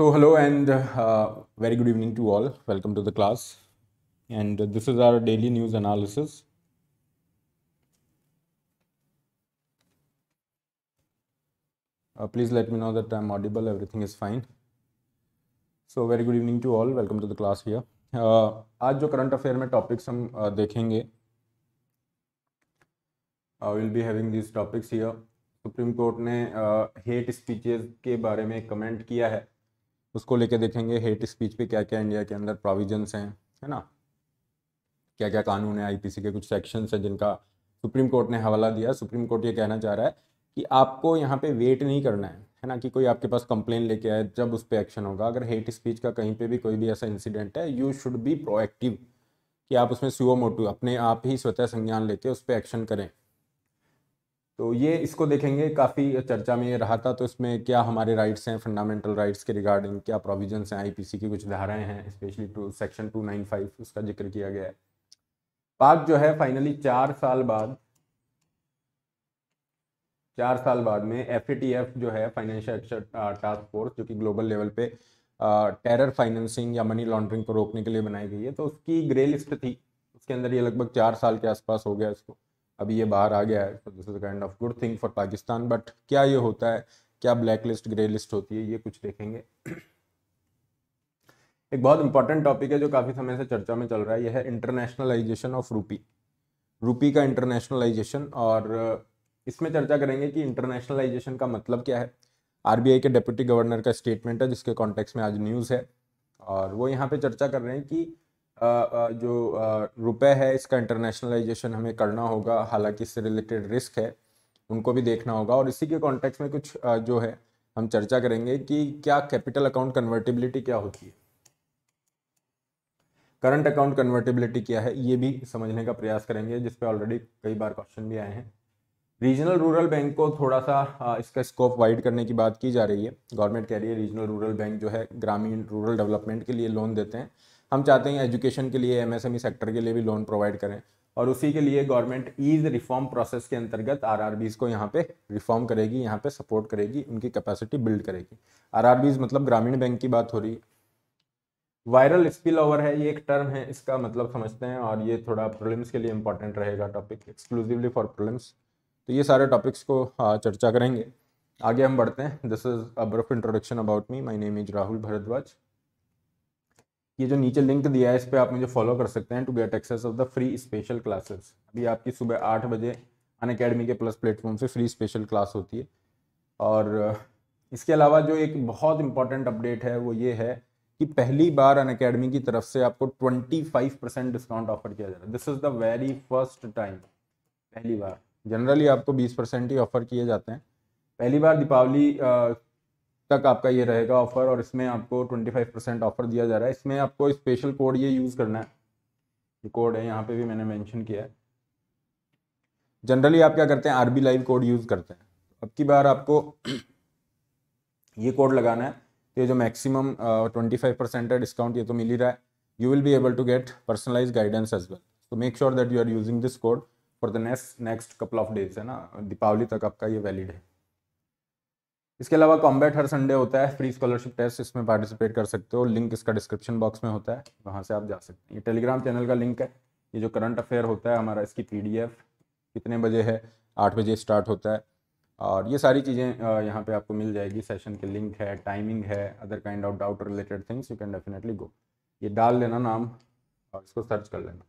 So hello and uh, very good evening to all. Welcome to the class. And this is our daily news analysis. Uh, please let me know that I'm audible. Everything is fine. So very good evening to all. Welcome to the class here. Uh, आज जो current affair में topics हम uh, देखेंगे will be having this topics here Supreme court ने hate uh, speeches के बारे में comment किया है उसको लेके देखेंगे हेट स्पीच पे क्या क्या इंडिया के अंदर प्रोविजंस हैं है ना क्या क्या कानून है आईपीसी के कुछ सेक्शंस हैं जिनका सुप्रीम कोर्ट ने हवाला दिया सुप्रीम कोर्ट ये कहना चाह रहा है कि आपको यहाँ पे वेट नहीं करना है है ना कि कोई आपके पास कंप्लेन लेके आए जब उस पर एक्शन होगा अगर हेट स्पीच का कहीं पे भी कोई भी ऐसा इंसिडेंट है यू शुड बी प्रोएक्टिव कि आप उसमें सीओ मोटू अपने आप ही स्वतः संज्ञान लेके उस पर एक्शन करें तो ये इसको देखेंगे काफ़ी चर्चा में ये रहा था तो इसमें क्या हमारे राइट्स हैं फंडामेंटल राइट्स के रिगार्डिंग क्या प्रोविजंस हैं आईपीसी की कुछ धाराएं हैं स्पेशली टू सेक्शन 295 उसका जिक्र किया गया है पाक जो है फाइनली चार साल बाद चार साल बाद में एफ जो है फाइनेंशियल एक्शन टास्क फोर्स जो कि ग्लोबल लेवल पे टेरर फाइनेंसिंग या मनी लॉन्ड्रिंग को रोकने के लिए बनाई गई है तो उसकी ग्रे लिस्ट थी उसके अंदर ये लगभग चार साल के आसपास हो गया इसको अभी ये बाहर आ गया है तो this is kind of good thing for Pakistan but क्या ये होता है क्या ब्लैक लिस्ट ग्रे लिस्ट होती है ये कुछ देखेंगे एक बहुत इंपॉर्टेंट टॉपिक है जो काफ़ी समय से चर्चा में चल रहा है यह है इंटरनेशनलाइजेशन ऑफ रूपी रूपी का इंटरनेशनलाइजेशन और uh, इसमें चर्चा करेंगे कि इंटरनेशनलाइजेशन का मतलब क्या है आरबीआई के डिप्टी गवर्नर का स्टेटमेंट है जिसके कॉन्टेक्स में आज न्यूज़ है और वो यहाँ पे चर्चा कर रहे हैं कि जो रुपए है इसका इंटरनेशनलाइजेशन हमें करना होगा हालांकि इससे रिलेटेड रिस्क है उनको भी देखना होगा और इसी के कॉन्टेक्स्ट में कुछ जो है हम चर्चा करेंगे कि क्या कैपिटल अकाउंट कन्वर्टिबिलिटी क्या होती है करंट अकाउंट कन्वर्टिबिलिटी क्या है ये भी समझने का प्रयास करेंगे जिस पे ऑलरेडी कई बार क्वेश्चन भी आए हैं रीजनल रूरल बैंक को थोड़ा सा इसका स्कोप वाइड करने की बात की जा रही है गवर्नमेंट कह रही है रीजनल रूरल बैंक जो है ग्रामीण रूरल डेवलपमेंट के लिए लोन देते हैं हम चाहते हैं एजुकेशन के लिए एमएसएमई सेक्टर e के लिए भी लोन प्रोवाइड करें और उसी के लिए गवर्नमेंट ईज रिफॉर्म प्रोसेस के अंतर्गत आरआरबीज को यहाँ पे रिफॉर्म करेगी यहाँ पे सपोर्ट करेगी उनकी कैपेसिटी बिल्ड करेगी आरआरबीज मतलब ग्रामीण बैंक की बात हो रही है वायरल स्पिल ओवर है ये एक टर्म है इसका मतलब समझते हैं और ये थोड़ा प्रॉब्लम्स के लिए इंपॉर्टेंट रहेगा टॉपिक एक्सक्लूसिवली फॉर प्रोलिम्स तो ये सारे टॉपिक्स को चर्चा करेंगे आगे हम बढ़ते हैं this is a brief introduction about me my name is Rahul Bhardwaj ये जो नीचे लिंक दिया है इस पर आप मुझे फॉलो कर सकते हैं to get access of the free special classes अभी आपकी सुबह आठ बजे अन अकेडमी के प्लस प्लेटफॉर्म से फ्री स्पेशल क्लास होती है और इसके अलावा जो एक बहुत इंपॉर्टेंट अपडेट है वो ये है कि पहली बार अन अकेडमी की तरफ से आपको 25 परसेंट डिस्काउंट ऑफर किया जा रहा है this is the very first time पहली बार जनरली आपको 20 परसेंट ही ऑफर किए जाते हैं पहली बार दीपावली तक आपका ये रहेगा ऑफ़र और इसमें आपको ट्वेंटी फाइव परसेंट ऑफ़र दिया जा रहा है इसमें आपको स्पेशल कोड ये यूज़ करना है ये कोड है यहाँ पे भी मैंने मेंशन किया है जनरली आप क्या करते हैं आरबी लाइव कोड यूज़ करते हैं अब की बार आपको ये कोड लगाना है ये जो मैक्सिमम ट्वेंटी फाइव परसेंट है डिस्काउंट ये तो मिल ही रहा है you will be able to get personalise guidance as well so make sure that you are using this code for the next next couple of days है ना दीपावली तक आपका ये वैलिड है इसके अलावा कॉम्बैट हर संडे होता है फ्री स्कॉलरशिप टेस्ट इसमें पार्टिसिपेट कर सकते हो लिंक इसका डिस्क्रिप्शन बॉक्स में होता है वहाँ से आप जा सकते हैं टेलीग्राम चैनल का लिंक है ये जो करंट अफेयर होता है हमारा इसकी पी कितने बजे है आठ बजे स्टार्ट होता है और ये सारी चीज़ें यहाँ पे आपको मिल जाएगी सेशन के लिंक है टाइमिंग है other kind of doubt related things you can definitely go ये डाल लेना नाम और इसको सर्च कर लेना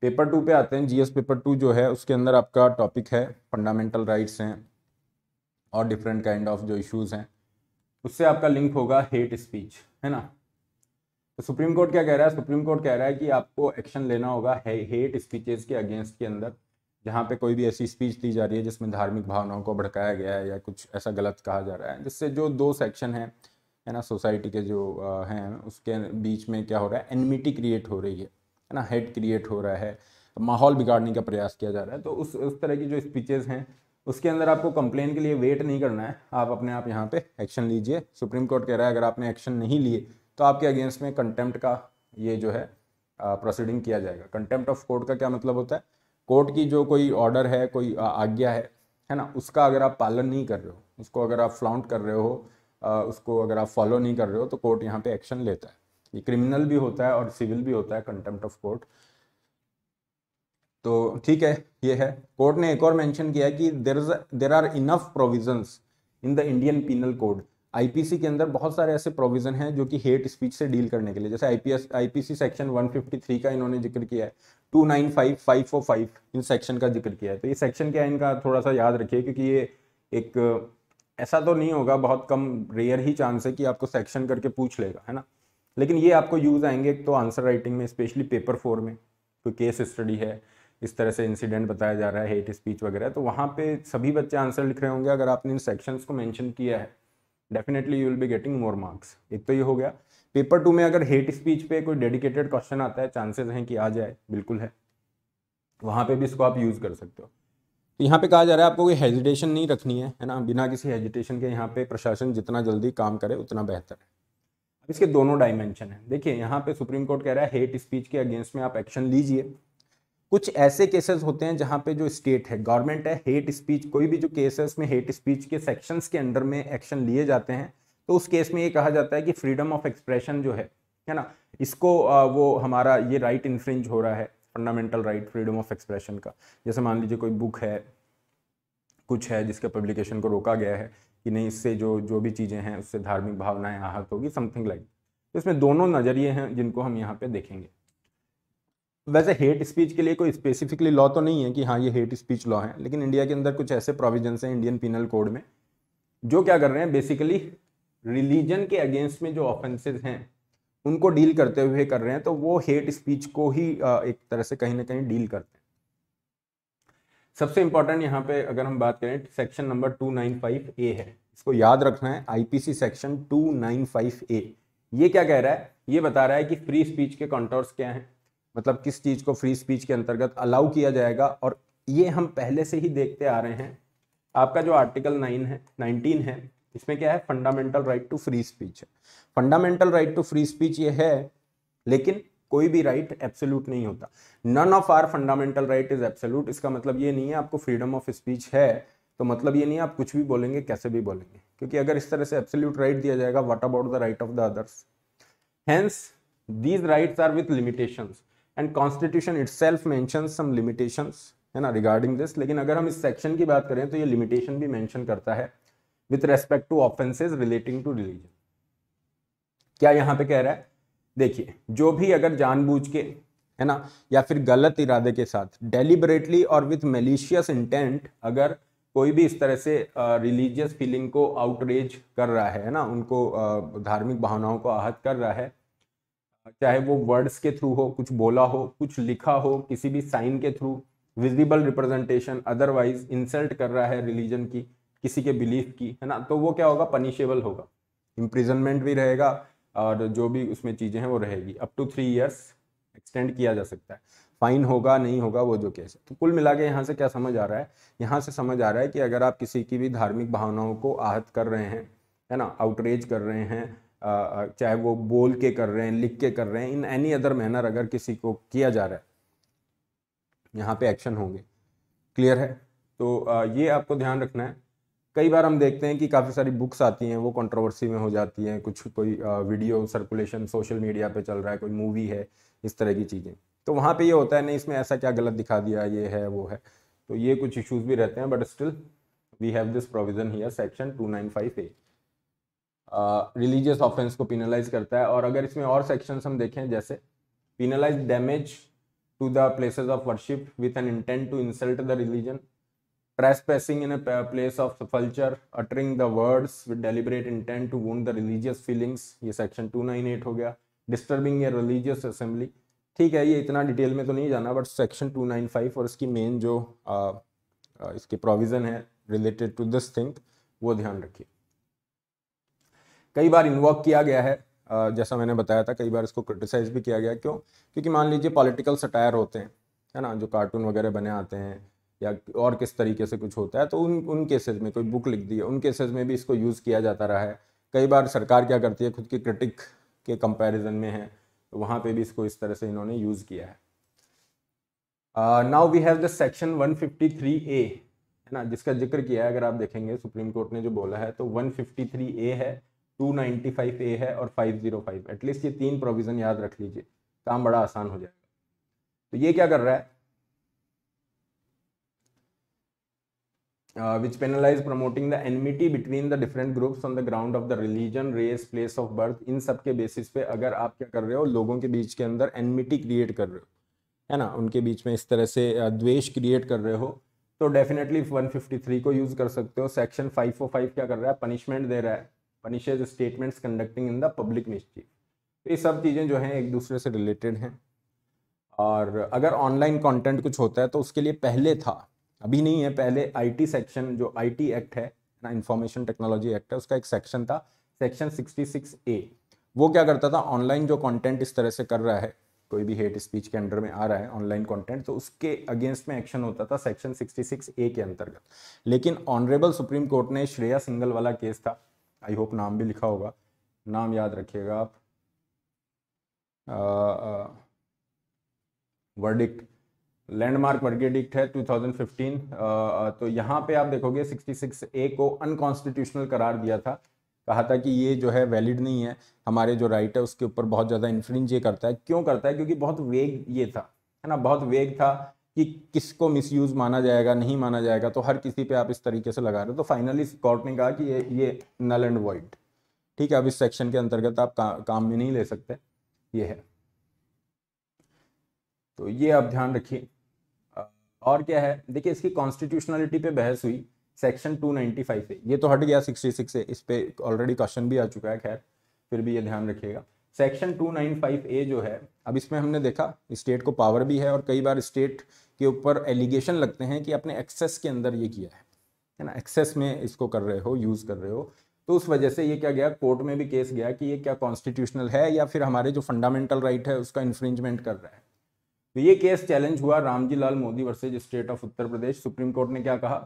पेपर टू पे आते हैं जीएस पेपर टू जो है उसके अंदर आपका टॉपिक है फंडामेंटल राइट्स हैं और डिफरेंट काइंड ऑफ जो इश्यूज़ हैं उससे आपका लिंक होगा हेट स्पीच है ना तो सुप्रीम कोर्ट क्या कह रहा है सुप्रीम कोर्ट कह रहा है कि आपको एक्शन लेना होगा हेट स्पीचेस के अगेंस्ट के अंदर जहाँ पे कोई भी ऐसी स्पीच दी जा रही है जिसमें धार्मिक भावनाओं को भड़काया गया है या कुछ ऐसा गलत कहा जा रहा है जिससे जो दो सेक्शन हैं है ना सोसाइटी के जो हैं उसके बीच में क्या हो रहा है एनमिटी क्रिएट हो रही है है ना हेट क्रिएट हो रहा है माहौल बिगाड़ने का प्रयास किया जा रहा है तो उस उस तरह की जो स्पीचेज़ हैं उसके अंदर आपको कंप्लेन के लिए वेट नहीं करना है आप अपने आप यहाँ पे एक्शन लीजिए सुप्रीम कोर्ट कह रहा है अगर आपने एक्शन नहीं लिए तो आपके अगेंस्ट में कंटेम्प्ट का ये जो है प्रोसीडिंग किया जाएगा कंटेम्प्ट ऑफ कोर्ट का क्या मतलब होता है कोर्ट की जो कोई ऑर्डर है कोई आज्ञा है है ना उसका अगर आप पालन नहीं कर रहे हो उसको अगर आप फ्लाउंट कर रहे हो आ, उसको अगर आप फॉलो नहीं कर रहे हो तो कोर्ट यहाँ पे एक्शन लेता है ये क्रिमिनल भी होता है और सिविल भी होता है कंटेम्प्ट ऑफ कोर्ट तो ठीक है ये है कोर्ट ने एक और मेंशन किया कि there is there are enough provisions in the Indian Penal Code IPC के अंदर बहुत सारे ऐसे प्रोविजन हैं जो कि हेट स्पीच से डील करने के लिए जैसे आईपीएस आईपीसी सेक्शन 153 का इन्होंने जिक्र किया है 295545 इन सेक्शन का जिक्र किया है तो ये सेक्शन क्या है इनका थोड़ा सा याद रखिए क्योंकि ये एक ऐसा तो नहीं होगा बहुत कम रेयर ही चांस है कि आपको सेक्शन करके पूछ लेगा है ना लेकिन ये आपको यूज़ आएंगे तो आंसर राइटिंग में स्पेशली पेपर फोर में कोई केस स्टडी है इस तरह से इंसिडेंट बताया जा रहा है हेट स्पीच वगैरह तो वहाँ पे सभी बच्चे आंसर लिख रहे होंगे अगर आपने इन सेक्शंस को मेंशन किया है definitely you will be getting more marks एक तो ये हो गया पेपर टू में अगर हेट स्पीच पे कोई डेडिकेटेड क्वेश्चन आता है चांसेस हैं कि आ जाए बिल्कुल है वहाँ पे भी इसको आप यूज़ कर सकते हो तो यहाँ पे कहा जा रहा है आपको कोई हेजिटेशन नहीं रखनी है है ना बिना किसी हेजिटेशन के यहाँ पे प्रशासन जितना जल्दी काम करे उतना बेहतर है अब इसके दोनों डायमेंशन है देखिए यहाँ पे सुप्रीम कोर्ट कह रहा है हेट स्पीच के अगेंस्ट में आप एक्शन लीजिए कुछ ऐसे केसेस होते हैं जहाँ पे जो स्टेट है गवर्नमेंट है हेट स्पीच कोई भी जो केसेस में हेट स्पीच के सेक्शंस के अंडर में एक्शन लिए जाते हैं तो उस केस में ये कहा जाता है कि फ्रीडम ऑफ एक्सप्रेशन जो है है ना इसको वो हमारा ये राइट इन्फ्रिंज हो रहा है fundamental right freedom of expression का जैसे मान लीजिए कोई बुक है कुछ है जिसके पब्लिकेशन को रोका गया है कि नहीं इससे जो जो भी चीज़ें हैं उससे धार्मिक भावनाएं आहत होगी समथिंग लाइक तो इसमें दोनों नज़रिए हैं जिनको हम यहाँ पे देखेंगे वैसे हेट स्पीच के लिए कोई स्पेसिफिकली लॉ तो नहीं है कि हाँ ये हेट स्पीच लॉ है लेकिन इंडिया के अंदर कुछ ऐसे प्रोविजंस हैं इंडियन पिनल कोड में जो क्या कर रहे हैं बेसिकली रिलीजन के अगेंस्ट में जो ऑफेंसेज हैं उनको डील करते हुए कर रहे हैं तो वो हेट स्पीच को ही एक तरह से कहीं ना कहीं डील करते हैं सबसे इंपॉर्टेंट यहाँ पे अगर हम बात करें सेक्शन नंबर फाइव ए है इसको याद रखना है आईपीसी सेक्शन फाइव ए ये क्या कह रहा है ये बता रहा है कि फ्री स्पीच के कॉन्टोर्स क्या हैं मतलब किस चीज़ को फ्री स्पीच के अंतर्गत अलाउ किया जाएगा और ये हम पहले से ही देखते आ रहे हैं आपका जो आर्टिकल नाइन है नाइनटीन है इसमें क्या है fundamental right to free speech है fundamental right to free speech ये है लेकिन कोई भी राइट right एब्सोल्यूट नहीं होता none of our fundamental right is absolute इसका मतलब ये नहीं है आपको फ्रीडम ऑफ स्पीच है तो मतलब ये नहीं है आप कुछ भी बोलेंगे कैसे भी बोलेंगे क्योंकि अगर इस तरह से एब्सोल्यूट राइट दिया जाएगा what about the right of the others hence these rights are with limitations and constitution itself mention some limitations है ना रिगार्डिंग दिस लेकिन अगर हम इस सेक्शन की बात करें तो ये लिमिटेशन भी मैंशन करता है with respect to offences relating to religion क्या यहाँ पे कह रहा है देखिए जो भी अगर जानबूझ के है ना या फिर गलत इरादे के साथ डेलीबरेटली और विथ मेलिशियस इंटेंट अगर कोई भी इस तरह से रिलीजियस फीलिंग को आउटरेज कर रहा है ना उनको धार्मिक भावनाओं को आहत कर रहा है चाहे वो वर्ड्स के थ्रू हो कुछ बोला हो कुछ लिखा हो किसी भी साइन के through visible representation otherwise insult कर रहा है रिलीजन की किसी के बिलीफ की है ना तो वो क्या होगा पनिशेबल होगा इम्प्रिजनमेंट भी रहेगा और जो भी उसमें चीज़ें हैं वो रहेगी up to three years extend किया जा सकता है फाइन होगा नहीं होगा वो जो केस है तो कुल मिला के यहाँ से क्या समझ आ रहा है यहाँ से समझ आ रहा है कि अगर आप किसी की भी धार्मिक भावनाओं को आहत कर रहे हैं है ना आउटरेज कर रहे हैं चाहे वो बोल के कर रहे हैं लिख के कर रहे हैं इन एनी अदर मैनर अगर किसी को किया जा रहा है यहाँ पे एक्शन होंगे क्लियर है तो ये आपको ध्यान रखना है कई बार हम देखते हैं कि काफ़ी सारी बुक्स आती हैं वो कंट्रोवर्सी में हो जाती हैं कुछ कोई वीडियो सर्कुलेशन सोशल मीडिया पे चल रहा है कोई मूवी है इस तरह की चीज़ें तो वहाँ पे ये होता है नहीं इसमें ऐसा क्या गलत दिखा दिया ये है वो है तो ये कुछ इश्यूज भी रहते हैं but still we have this provision here section two nine five A religious offence को पिनलाइज करता है और अगर इसमें और सेक्शंस हम देखें जैसे penalise damage to the places of worship with an intent to insult the religion trespassing passing in place of culture uttering the words with deliberate intent to wound the religious feelings ये section two nine eight हो गया disturbing a religious assembly ठीक है ये इतना detail में तो नहीं जाना but section two nine five और इसकी मेन जो आ, आ, इसके प्रोविज़न है रिलेटेड टू दिस थिंग वो ध्यान रखिए कई बार इन्वॉक किया गया है जैसा मैंने बताया था कई बार इसको क्रिटिसाइज भी किया गया क्यों क्योंकि मान लीजिए पॉलिटिकल सटायर होते हैं है ना जो कार्टून वगैरह बने आते हैं या और किस तरीके से कुछ होता है तो उन उन केसेज में कोई बुक लिख दी है उन केसेज में भी इसको यूज़ किया जाता रहा है कई बार सरकार क्या करती है खुद के क्रिटिक के कंपैरिजन में है तो वहाँ पे भी इसको इस तरह से इन्होंने यूज़ किया है now we have the section 153 A है ना जिसका जिक्र किया है अगर आप देखेंगे सुप्रीम कोर्ट ने जो बोला है तो 153 ए है 295 ए है और 505 एटलीस्ट ये तीन प्रोविज़न याद रख लीजिए काम बड़ा आसान हो जाएगा तो ये क्या कर रहा है which penalise promoting the enmity between the different groups on the ground of the religion race place of birth इन सब के बेसिस पे अगर आप क्या कर रहे हो लोगों के बीच के अंदर एनमिटी क्रिएट कर रहे हो है ना उनके बीच में इस तरह से uh, द्वेष क्रिएट कर रहे हो तो डेफिनेटली 153 को यूज़ कर सकते हो सेक्शन 505 क्या कर रहा है पनिशमेंट दे रहा है punishes statements conducting in the public mischief तो ये सब चीज़ें जो हैं एक दूसरे से रिलेटेड हैं और अगर ऑनलाइन कंटेंट कुछ होता है तो उसके लिए पहले था अभी नहीं है पहले आईटी सेक्शन जो आईटी एक्ट है ना इंफॉर्मेशन टेक्नोलॉजी एक्ट है उसका एक सेक्शन था सेक्शन 66 ए वो क्या करता था ऑनलाइन जो कंटेंट इस तरह से कर रहा है कोई भी हेट स्पीच के अंडर में आ रहा है ऑनलाइन कंटेंट तो उसके अगेंस्ट में एक्शन होता था सेक्शन 66 ए के अंतर्गत लेकिन ऑनरेबल सुप्रीम कोर्ट ने श्रेया सिंगल वाला केस था आई होप नाम भी लिखा होगा नाम याद रखिएगा आप वर्डिक्ट लैंडमार्क वर्डिक्ट है 2015 uh, तो यहाँ पे आप देखोगे 66 ए को अनकॉन्स्टिट्यूशनल करार दिया था कहा था कि ये जो है वैलिड नहीं है हमारे जो राइट है उसके ऊपर बहुत ज़्यादा इन्फ्लुंस ये करता है क्यों करता है क्योंकि बहुत वेग ये था है ना बहुत वेग था कि किसको मिसयूज माना जाएगा नहीं माना जाएगा तो हर किसी पे आप इस तरीके से लगा रहे हो तो फाइनली कोर्ट ने कहा कि ये ये नल एंड वाइट ठीक है अब इस सेक्शन के अंतर्गत आप का, काम में नहीं ले सकते ये है तो ये आप ध्यान रखिए और क्या है देखिए इसकी कॉन्स्टिट्यूशनलिटी पे बहस हुई सेक्शन 295 से ये तो हट गया 66 से इस पे ऑलरेडी क्वेश्चन भी आ चुका है खैर फिर भी ये ध्यान रखिएगा सेक्शन 295 ए जो है अब इसमें हमने देखा स्टेट को पावर भी है और कई बार स्टेट के ऊपर एलिगेशन लगते हैं कि आपने एक्सेस के अंदर ये किया है है ना एक्सेस में इसको कर रहे हो यूज़ कर रहे हो तो उस वजह से ये क्या गया कोर्ट में भी केस गया कि ये क्या कॉन्स्टिट्यूशनल है या फिर हमारे जो फंडामेंटल राइट है उसका इन्फ्रिंजमेंट कर रहा है तो ये केस चैलेंज हुआ Ramji Lal Modi versus state of Uttar Pradesh supreme court ने क्या कहा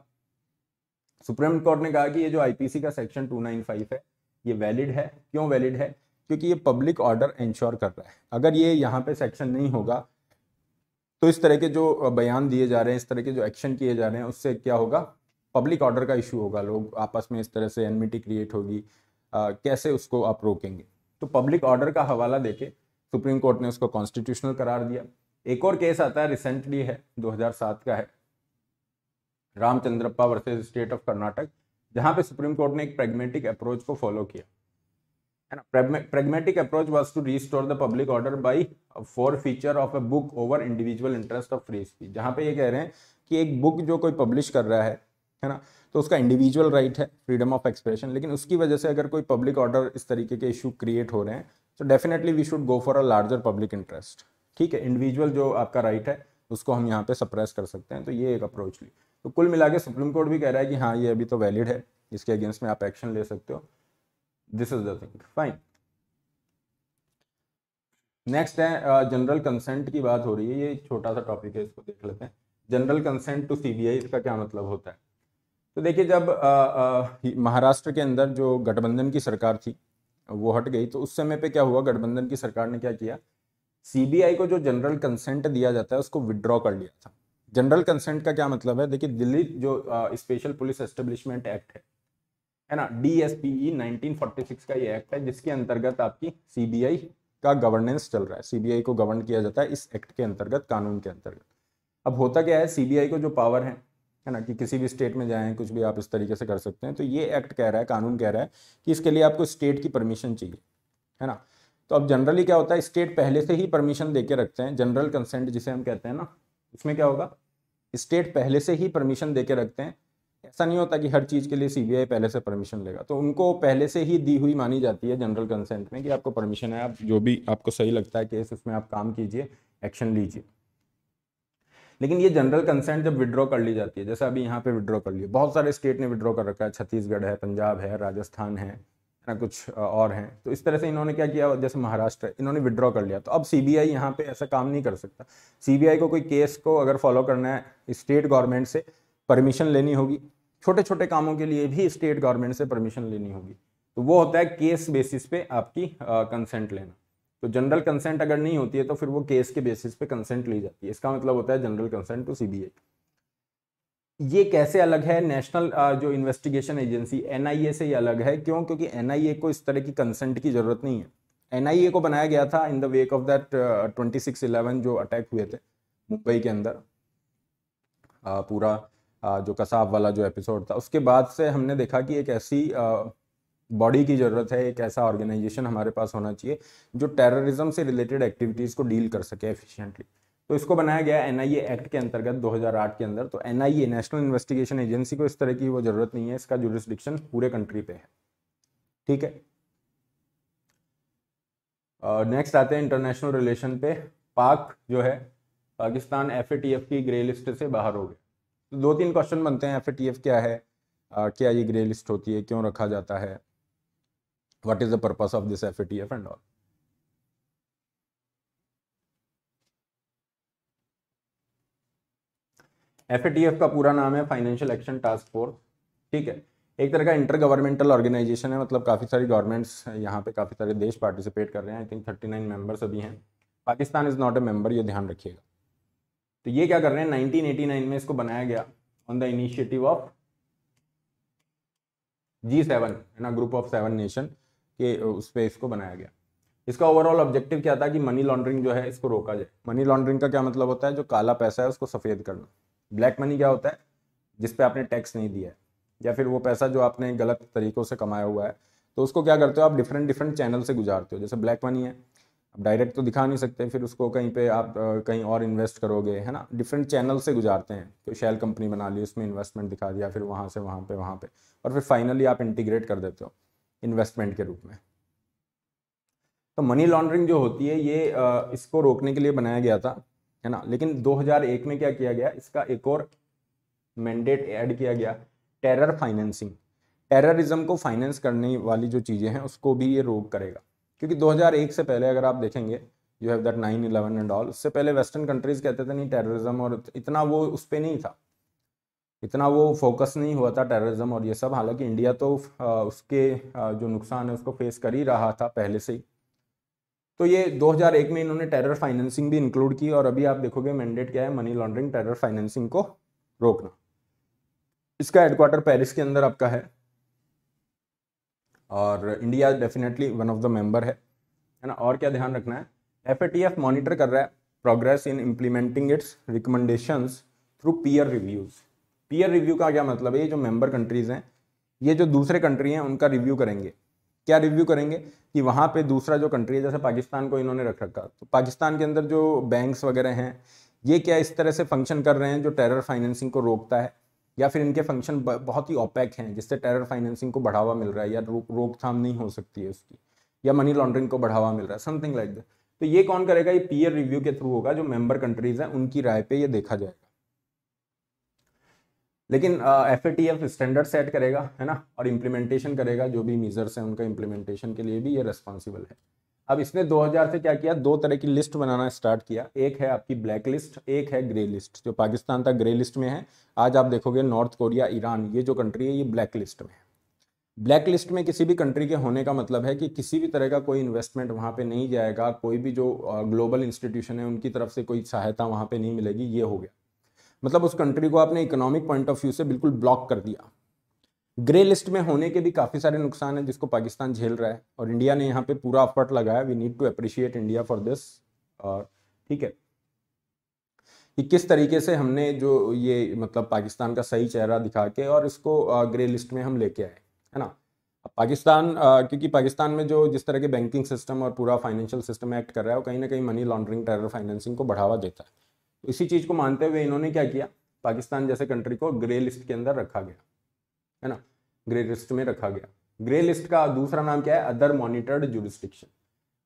सुप्रीम कोर्ट ने कहा कि ये जो आईपीसी का सेक्शन 295 है ये वैलिड है क्यों वैलिड है क्योंकि ये पब्लिक ऑर्डर इंश्योर कर रहा है अगर ये यहाँ पे सेक्शन नहीं होगा तो इस तरह के जो बयान दिए जा रहे हैं इस तरह के जो एक्शन किए जा रहे हैं उससे क्या होगा पब्लिक ऑर्डर का इशू होगा लोग आपस में इस तरह से एनमिटी क्रिएट होगी आ, कैसे उसको आप रोकेंगे तो पब्लिक ऑर्डर का हवाला देके सुप्रीम कोर्ट ने उसको कॉन्स्टिट्यूशनल करार दिया एक और केस आता है रिसेंटली है 2007 का है Ramachandrappa versus state of Karnataka जहां पे सुप्रीम कोर्ट ने एक प्रेगमेटिक अप्रोच को फॉलो किया pragmatic approach was to restore द public order by uh, for feature of a book over individual interest of speech जहाँ पे ये कह रहे हैं कि एक बुक जो कोई पब्लिश कर रहा है है ना तो उसका इंडिविजुअल राइट right है फ्रीडम ऑफ एक्सप्रेशन लेकिन उसकी वजह से अगर कोई पब्लिक ऑर्डर इस तरीके के इशू क्रिएट हो रहे हैं तो definitely we should go for a larger public interest ठीक है इंडिविजुअल जो आपका राइट right है उसको हम यहाँ पे सप्रेस कर सकते हैं तो ये एक अप्रोच ली तो कुल मिला के सुप्रीम कोर्ट भी कह रहा है कि हाँ ये अभी तो वैलिड है इसके अगेंस्ट में आप एक्शन ले सकते हो this is the thing fine next है जनरल uh, कंसेंट की बात हो रही है ये छोटा सा टॉपिक है इसको देख लेते हैं जनरल कंसेंट टू सीबीआई इसका क्या मतलब होता है तो देखिए जब uh, uh, महाराष्ट्र के अंदर जो गठबंधन की सरकार थी वो हट गई तो उस समय पे क्या हुआ गठबंधन की सरकार ने क्या किया सीबीआई को जो जनरल कंसेंट दिया जाता है उसको विड्रॉ कर लिया था जनरल कंसेंट का क्या मतलब है देखिए दिल्ली जो स्पेशल पुलिस एस्टेब्लिशमेंट एक्ट है है ना D S P E nineteen forty six का ये एक्ट है जिसके अंतर्गत आपकी सी बी आई का गवर्नेंस चल रहा है सी बी आई को गवर्न किया जाता है इस एक्ट के अंतर्गत कानून के अंतर्गत अब होता क्या है सी बी आई को जो पावर है है ना कि किसी भी स्टेट में जाएं कुछ भी आप इस तरीके से कर सकते हैं तो ये एक्ट कह रहा है कानून कह रहा है कि इसके लिए आपको स्टेट की परमिशन चाहिए है ना तो अब जनरली क्या होता है स्टेट पहले से ही परमिशन दे के रखते हैं जनरल कंसेंट जिसे हम कहते हैं ना उसमें क्या होगा स्टेट पहले से ही परमिशन दे के रखते हैं ऐसा नहीं होता कि हर चीज़ के लिए सीबीआई पहले से परमिशन लेगा तो उनको पहले से ही दी हुई मानी जाती है जनरल कंसेंट में कि आपको परमिशन है आप जो भी आपको सही लगता है केस उसमें आप काम कीजिए एक्शन लीजिए लेकिन ये जनरल कंसेंट जब विड्रॉ कर ली जाती है जैसे अभी यहाँ पे विड्रॉ कर लिए बहुत सारे स्टेट ने विड्रॉ कर रखा है छत्तीसगढ़ है पंजाब है राजस्थान है ना कुछ और हैं तो इस तरह से इन्होंने क्या किया जैसे महाराष्ट्र इन्होंने विड्रॉ कर लिया तो अब सी बी आई यहाँ ऐसा काम नहीं कर सकता सी बी आई को कोई केस को अगर फॉलो करना है स्टेट गवर्नमेंट से परमिशन लेनी होगी छोटे छोटे कामों के लिए भी स्टेट गवर्नमेंट से परमिशन लेनी होगी तो वो होता है केस बेसिस पे आपकी कंसेंट लेना तो जनरल कंसेंट अगर नहीं होती है तो फिर वो केस के बेसिस पे कंसेंट ली जाती है इसका मतलब होता है जनरल कंसेंट टू सी ये कैसे अलग है नेशनल जो इन्वेस्टिगेशन एजेंसी एन से ये अलग है क्यों क्योंकि एन को इस तरह की कंसेंट की जरूरत नहीं है एन को बनाया गया था in the wake of that twenty six eleven जो अटैक हुए थे मुंबई के अंदर पूरा जो कसाब वाला जो एपिसोड था उसके बाद से हमने देखा कि एक ऐसी बॉडी की ज़रूरत है एक ऐसा ऑर्गेनाइजेशन हमारे पास होना चाहिए जो टेररिज्म से रिलेटेड एक्टिविटीज़ को डील कर सके एफिशिएंटली तो इसको बनाया गया एन एक्ट के अंतर्गत 2008 के अंदर तो एन नेशनल इन्वेस्टिगेशन एजेंसी को इस तरह की वो ज़रूरत नहीं है इसका जुरिस्डिक्शन पूरे कंट्री पे है ठीक है नेक्स्ट आते हैं इंटरनेशनल रिलेशन पे पाक जो है पाकिस्तान एफ की ग्रे लिस्ट से बाहर हो गया तो दो तीन क्वेश्चन बनते हैं एफ ए क्या है आ, क्या ये ग्रे लिस्ट होती है क्यों रखा जाता है what is the purpose of this F and all F का पूरा नाम है फाइनेंशियल एक्शन टास्क फोर्स ठीक है एक तरह का इंटर गवर्नमेंटल ऑर्गेनाइजेशन है मतलब काफ़ी सारी गवर्नमेंट्स यहाँ पे काफ़ी सारे देश पार्टिसिपेट कर रहे हैं I think thirty nine members अभी हैं Pakistan is not a member ये ध्यान रखिएगा तो ये क्या कर रहे हैं 1989 में इसको बनाया गया on the initiative of G seven है ना ग्रुप ऑफ सेवन नेशन के उस पर इसको बनाया गया इसका ओवरऑल ऑब्जेक्टिव क्या था कि मनी लॉन्ड्रिंग जो है इसको रोका जाए मनी लॉन्ड्रिंग का क्या मतलब होता है जो काला पैसा है उसको सफ़ेद करना ब्लैक मनी क्या होता है जिस पे आपने टैक्स नहीं दिया है या फिर वो पैसा जो आपने गलत तरीक़ों से कमाया हुआ है तो उसको क्या करते हो आप डिफरेंट डिफरेंट चैनल से गुजारते हो जैसे ब्लैक मनी है अब डायरेक्ट तो दिखा नहीं सकते फिर उसको कहीं पे आप कहीं और इन्वेस्ट करोगे है ना डिफरेंट चैनल से गुजारते हैं तो शेल कंपनी बना ली उसमें इन्वेस्टमेंट दिखा दिया फिर वहाँ से वहाँ पे वहाँ पे और फिर फाइनली आप इंटीग्रेट कर देते हो इन्वेस्टमेंट के रूप में तो मनी लॉन्ड्रिंग जो होती है ये इसको रोकने के लिए बनाया गया था है ना लेकिन दो में क्या किया गया इसका एक और मैंडेट ऐड किया गया टेरर फाइनेंसिंग टेररिज्म को फाइनेंस करने वाली जो चीज़ें हैं उसको भी ये रोक करेगा क्योंकि 2001 से पहले अगर आप देखेंगे you have that nine eleven and all उससे पहले वेस्टर्न कंट्रीज कहते थे नहीं टेररिज्म और इतना वो उस पर नहीं था इतना वो फोकस नहीं हुआ था टेररिज्म और ये सब हालांकि इंडिया तो उसके जो नुकसान है उसको फेस कर ही रहा था पहले से ही तो ये 2001 में इन्होंने टेरर फाइनेंसिंग भी इंक्लूड की और अभी आप देखोगे मैंडेट क्या है मनी लॉन्ड्रिंग टेरर फाइनेंसिंग को रोकना इसका हेडक्वार्टर पेरिस के अंदर आपका है और India definitely one of the member है है ना और क्या ध्यान रखना है एफ मॉनिटर कर रहा है progress in implementing its recommendations through peer reviews peer review का क्या मतलब है ये जो मेंबर कंट्रीज़ हैं ये जो दूसरे कंट्री हैं उनका रिव्यू करेंगे क्या रिव्यू करेंगे कि वहाँ पे दूसरा जो कंट्री है जैसे पाकिस्तान को इन्होंने रख रखा तो पाकिस्तान के अंदर जो बैंक्स वगैरह हैं ये क्या इस तरह से फंक्शन कर रहे हैं जो टेरर फाइनेंसिंग को रोकता है या फिर इनके फंक्शन बहुत ही ओपैक हैं जिससे टेरर फाइनेंसिंग को बढ़ावा मिल रहा है या रो, रोकथाम नहीं हो सकती है उसकी या मनी लॉन्ड्रिंग को बढ़ावा मिल रहा है समथिंग लाइक दैट तो ये कौन करेगा ये पीयर रिव्यू के थ्रू होगा जो मेंबर कंट्रीज हैं उनकी राय पे ये देखा जाएगा लेकिन F A T F standard set करेगा है ना और इम्प्लीमेंटेशन करेगा जो भी मीजर्स हैं उनका इम्प्लीमेंटेशन के लिए भी ये रेस्पॉन्सिबल है अब इसने 2000 से क्या किया दो तरह की लिस्ट बनाना स्टार्ट किया एक है आपकी ब्लैक लिस्ट एक है ग्रे लिस्ट जो पाकिस्तान था ग्रे लिस्ट में है आज आप देखोगे नॉर्थ कोरिया ईरान ये जो कंट्री है ये ब्लैक लिस्ट में है ब्लैक लिस्ट में किसी भी कंट्री के होने का मतलब है कि किसी भी तरह का कोई इन्वेस्टमेंट वहाँ पर नहीं जाएगा कोई भी जो ग्लोबल इंस्टीट्यूशन है उनकी तरफ से कोई सहायता वहाँ पर नहीं मिलेगी ये हो गया मतलब उस कंट्री को आपने इकोनॉमिक पॉइंट ऑफ व्यू से बिल्कुल ब्लॉक कर दिया ग्रे लिस्ट में होने के भी काफ़ी सारे नुकसान हैं जिसको पाकिस्तान झेल रहा है और इंडिया ने यहाँ पे पूरा अफर्ट लगाया we need to appreciate India for this और ठीक है कि किस तरीके से हमने जो ये मतलब पाकिस्तान का सही चेहरा दिखा के और इसको ग्रे लिस्ट में हम लेके आए है ना पाकिस्तान क्योंकि पाकिस्तान में जो जिस तरह के बैंकिंग सिस्टम और पूरा फाइनेंशियल सिस्टम एक्ट कर रहा है वो कहीं ना कहीं मनी लॉन्ड्रिंग टेरर फाइनेंसिंग को बढ़ावा देता है इसी चीज़ को मानते हुए इन्होंने क्या किया पाकिस्तान जैसे कंट्री को ग्रे लिस्ट के अंदर रखा गया है ना ग्रे लिस्ट में रखा गया ग्रे लिस्ट का दूसरा नाम क्या है अदर मॉनिटर्ड जुरिस्टिक्शन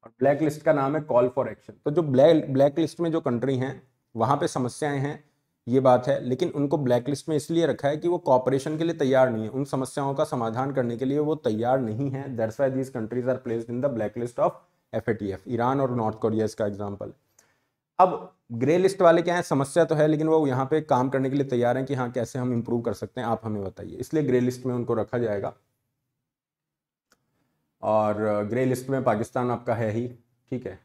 और ब्लैक लिस्ट का नाम है कॉल फॉर एक्शन तो जो ब्लैक ब्लैक लिस्ट में जो कंट्री हैं वहाँ पे समस्याएं हैं ये बात है लेकिन उनको ब्लैक लिस्ट में इसलिए रखा है कि वो कॉपरेशन के लिए तैयार नहीं है उन समस्याओं का समाधान करने के लिए वो तैयार नहीं है दरअसल these countries are placed in the black list of F Iran और नॉर्थ कोरिया इसका एग्जाम्पल है अब ग्रे लिस्ट वाले क्या है समस्या तो है लेकिन वो यहाँ पे काम करने के लिए तैयार हैं कि हाँ कैसे हम इम्प्रूव कर सकते हैं आप हमें बताइए इसलिए ग्रे लिस्ट में उनको रखा जाएगा और ग्रे लिस्ट में पाकिस्तान आपका है ही ठीक है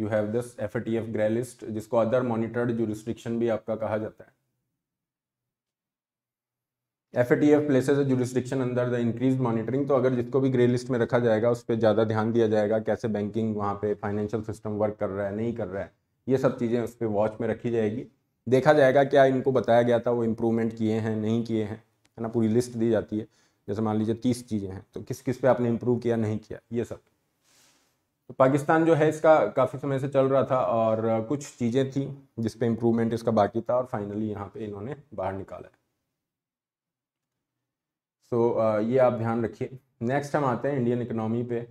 you have this F T F grey list जिसको अदर मॉनिटर्ड रिस्ट्रिक्शन भी आपका कहा जाता है F A T F places restriction under the increase monitoring तो अगर जिसको भी ग्रे लिस्ट में रखा जाएगा उस पर ज़्यादा ध्यान दिया जाएगा कैसे बैंकिंग वहाँ पे फाइनेंशियल सिस्टम वर्क कर रहा है नहीं कर रहा है ये सब चीज़ें उस पर वॉच में रखी जाएगी देखा जाएगा क्या इनको बताया गया था वो इम्प्रूवमेंट किए हैं नहीं किए हैं है ना पूरी लिस्ट दी जाती है जैसे मान लीजिए तीस चीज़ें हैं तो किस किस पे आपने इम्प्रूव किया नहीं किया ये सब तो पाकिस्तान जो है इसका काफ़ी समय से चल रहा था और कुछ चीज़ें थी जिस इम्प्रूवमेंट इसका बाकी था और फाइनली यहाँ पर इन्होंने बाहर निकाला है सो ये आप ध्यान रखिए नेक्स्ट हम आते हैं इंडियन इकनॉमी पर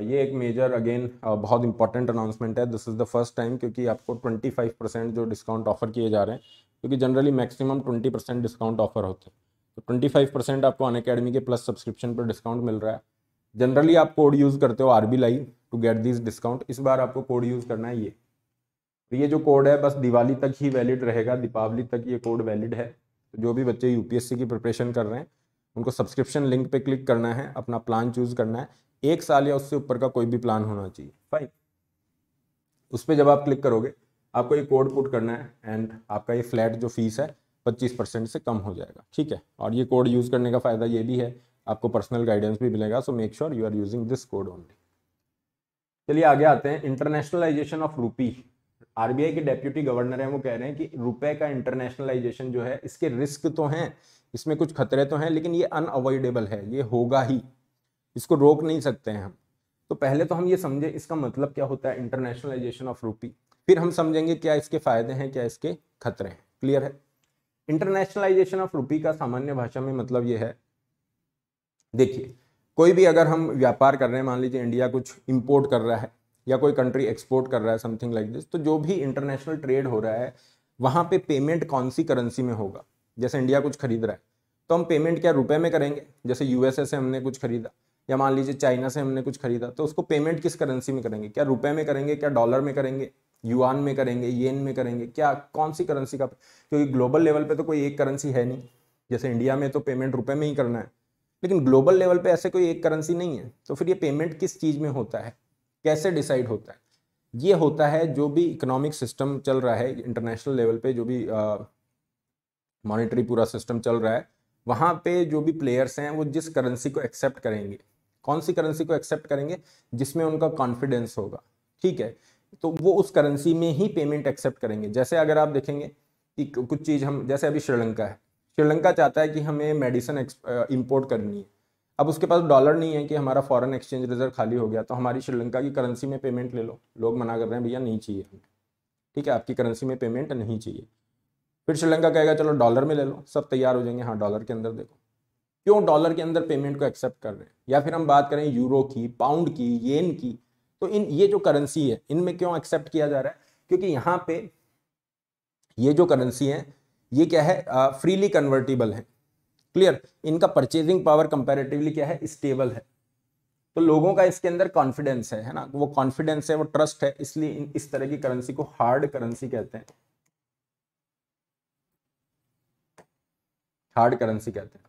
ये एक मेजर अगेन बहुत इंपॉर्टेंट अनाउंसमेंट है this is the first time क्योंकि आपको 25 परसेंट जो डिस्काउंट ऑफर किए जा रहे हैं क्योंकि generally maximum 20 percent discount offer होते हैं तो 25 परसेंट आपको अन अकेडमी के प्लस सब्सक्रिप्शन पर डिस्काउंट मिल रहा है जनरली आप कोड यूज़ करते हो R B to get this discount इस बार आपको कोड यूज़ करना है ये तो ये जो कोड है बस दिवाली तक ही वैलिड रहेगा दीपावली तक ये कोड वैलिड है तो जो भी बच्चे यूपीएससी की प्रिपरेशन कर रहे हैं उनको सब्सक्रिप्शन लिंक पे क्लिक करना है अपना प्लान चूज़ करना है एक साल या उससे ऊपर का कोई भी प्लान होना चाहिए फाइन उस पर जब आप क्लिक करोगे आपको ये कोड पुट करना है एंड आपका ये फ्लैट जो फीस है पच्चीस परसेंट से कम हो जाएगा ठीक है और ये कोड यूज़ करने का फ़ायदा ये भी है आपको पर्सनल गाइडेंस भी मिलेगा so make sure you are using this code only चलिए आगे आते हैं इंटरनेशनलाइजेशन ऑफ रूपी आरबीआई के डेप्यूटी गवर्नर हैं वो कह रहे हैं कि रुपए का इंटरनेशनलाइजेशन जो है इसके रिस्क तो हैं इसमें कुछ खतरे तो हैं लेकिन ये अनअवॉइडेबल है ये होगा ही इसको रोक नहीं सकते हैं हम तो पहले तो हम ये समझे इसका मतलब क्या होता है इंटरनेशनलाइजेशन ऑफ रूपी फिर हम समझेंगे क्या इसके फायदे हैं क्या इसके खतरे हैं क्लियर है इंटरनेशनलाइजेशन ऑफ रूपी का सामान्य भाषा में मतलब ये है देखिए कोई भी अगर हम व्यापार कर रहे हैं मान लीजिए इंडिया कुछ इम्पोर्ट कर रहा है या कोई कंट्री एक्सपोर्ट कर रहा है समथिंग लाइक दिस तो जो भी इंटरनेशनल ट्रेड हो रहा है वहां पे पेमेंट कौन सी करेंसी में होगा जैसे इंडिया कुछ खरीद रहा है तो हम पेमेंट क्या रुपए में करेंगे जैसे यूएसए से हमने कुछ खरीदा या मान लीजिए चाइना से हमने कुछ खरीदा तो उसको पेमेंट किस करेंसी में करेंगे क्या रुपए में करेंगे क्या डॉलर में करेंगे युआन में करेंगे येन में करेंगे क्या कौन सी करेंसी का क्योंकि ग्लोबल लेवल पे तो कोई एक करेंसी है नहीं जैसे इंडिया में तो पेमेंट रुपए में ही करना है लेकिन ग्लोबल लेवल पे ऐसे कोई एक करेंसी नहीं है तो फिर ये पेमेंट किस चीज़ में होता है कैसे डिसाइड होता है ये होता है जो भी इकोनॉमिक सिस्टम चल रहा है इंटरनेशनल लेवल पे जो भी मॉनिटरी पूरा सिस्टम चल रहा है वहाँ पे जो भी प्लेयर्स हैं वो जिस करेंसी को एक्सेप्ट करेंगे कौन सी करेंसी को एक्सेप्ट करेंगे जिसमें उनका कॉन्फिडेंस होगा ठीक है तो वो उस करेंसी में ही पेमेंट एक्सेप्ट करेंगे जैसे अगर आप देखेंगे कि कुछ चीज़ हम जैसे अभी श्रीलंका है श्रीलंका चाहता है कि हमें मेडिसिन इंपोर्ट करनी है अब उसके पास डॉलर नहीं है कि हमारा फॉरेन एक्सचेंज रिजर्व खाली हो गया तो हमारी श्रीलंका की करेंसी में पेमेंट ले लो लोग मना कर रहे हैं भैया नहीं चाहिए हमें ठीक है आपकी करेंसी में पेमेंट नहीं चाहिए फिर श्रीलंका कहेगा चलो डॉलर में ले लो सब तैयार हो जाएंगे हाँ डॉलर के अंदर देखो क्यों डॉलर के अंदर पेमेंट को एक्सेप्ट कर रहे हैं या फिर हम बात करें यूरो की पाउंड की येन की तो इन ये जो करेंसी है इनमें क्यों एक्सेप्ट किया जा रहा है क्योंकि यहाँ पे ये जो करेंसी है ये क्या है फ्रीली कन्वर्टेबल है क्लियर इनका परचेजिंग पावर कंपेरेटिवली क्या है स्टेबल है तो लोगों का इसके अंदर कॉन्फिडेंस है है ना वो कॉन्फिडेंस है वो ट्रस्ट है इसलिए इस तरह की करेंसी को हार्ड करेंसी कहते हैं हार्ड करेंसी कहते हैं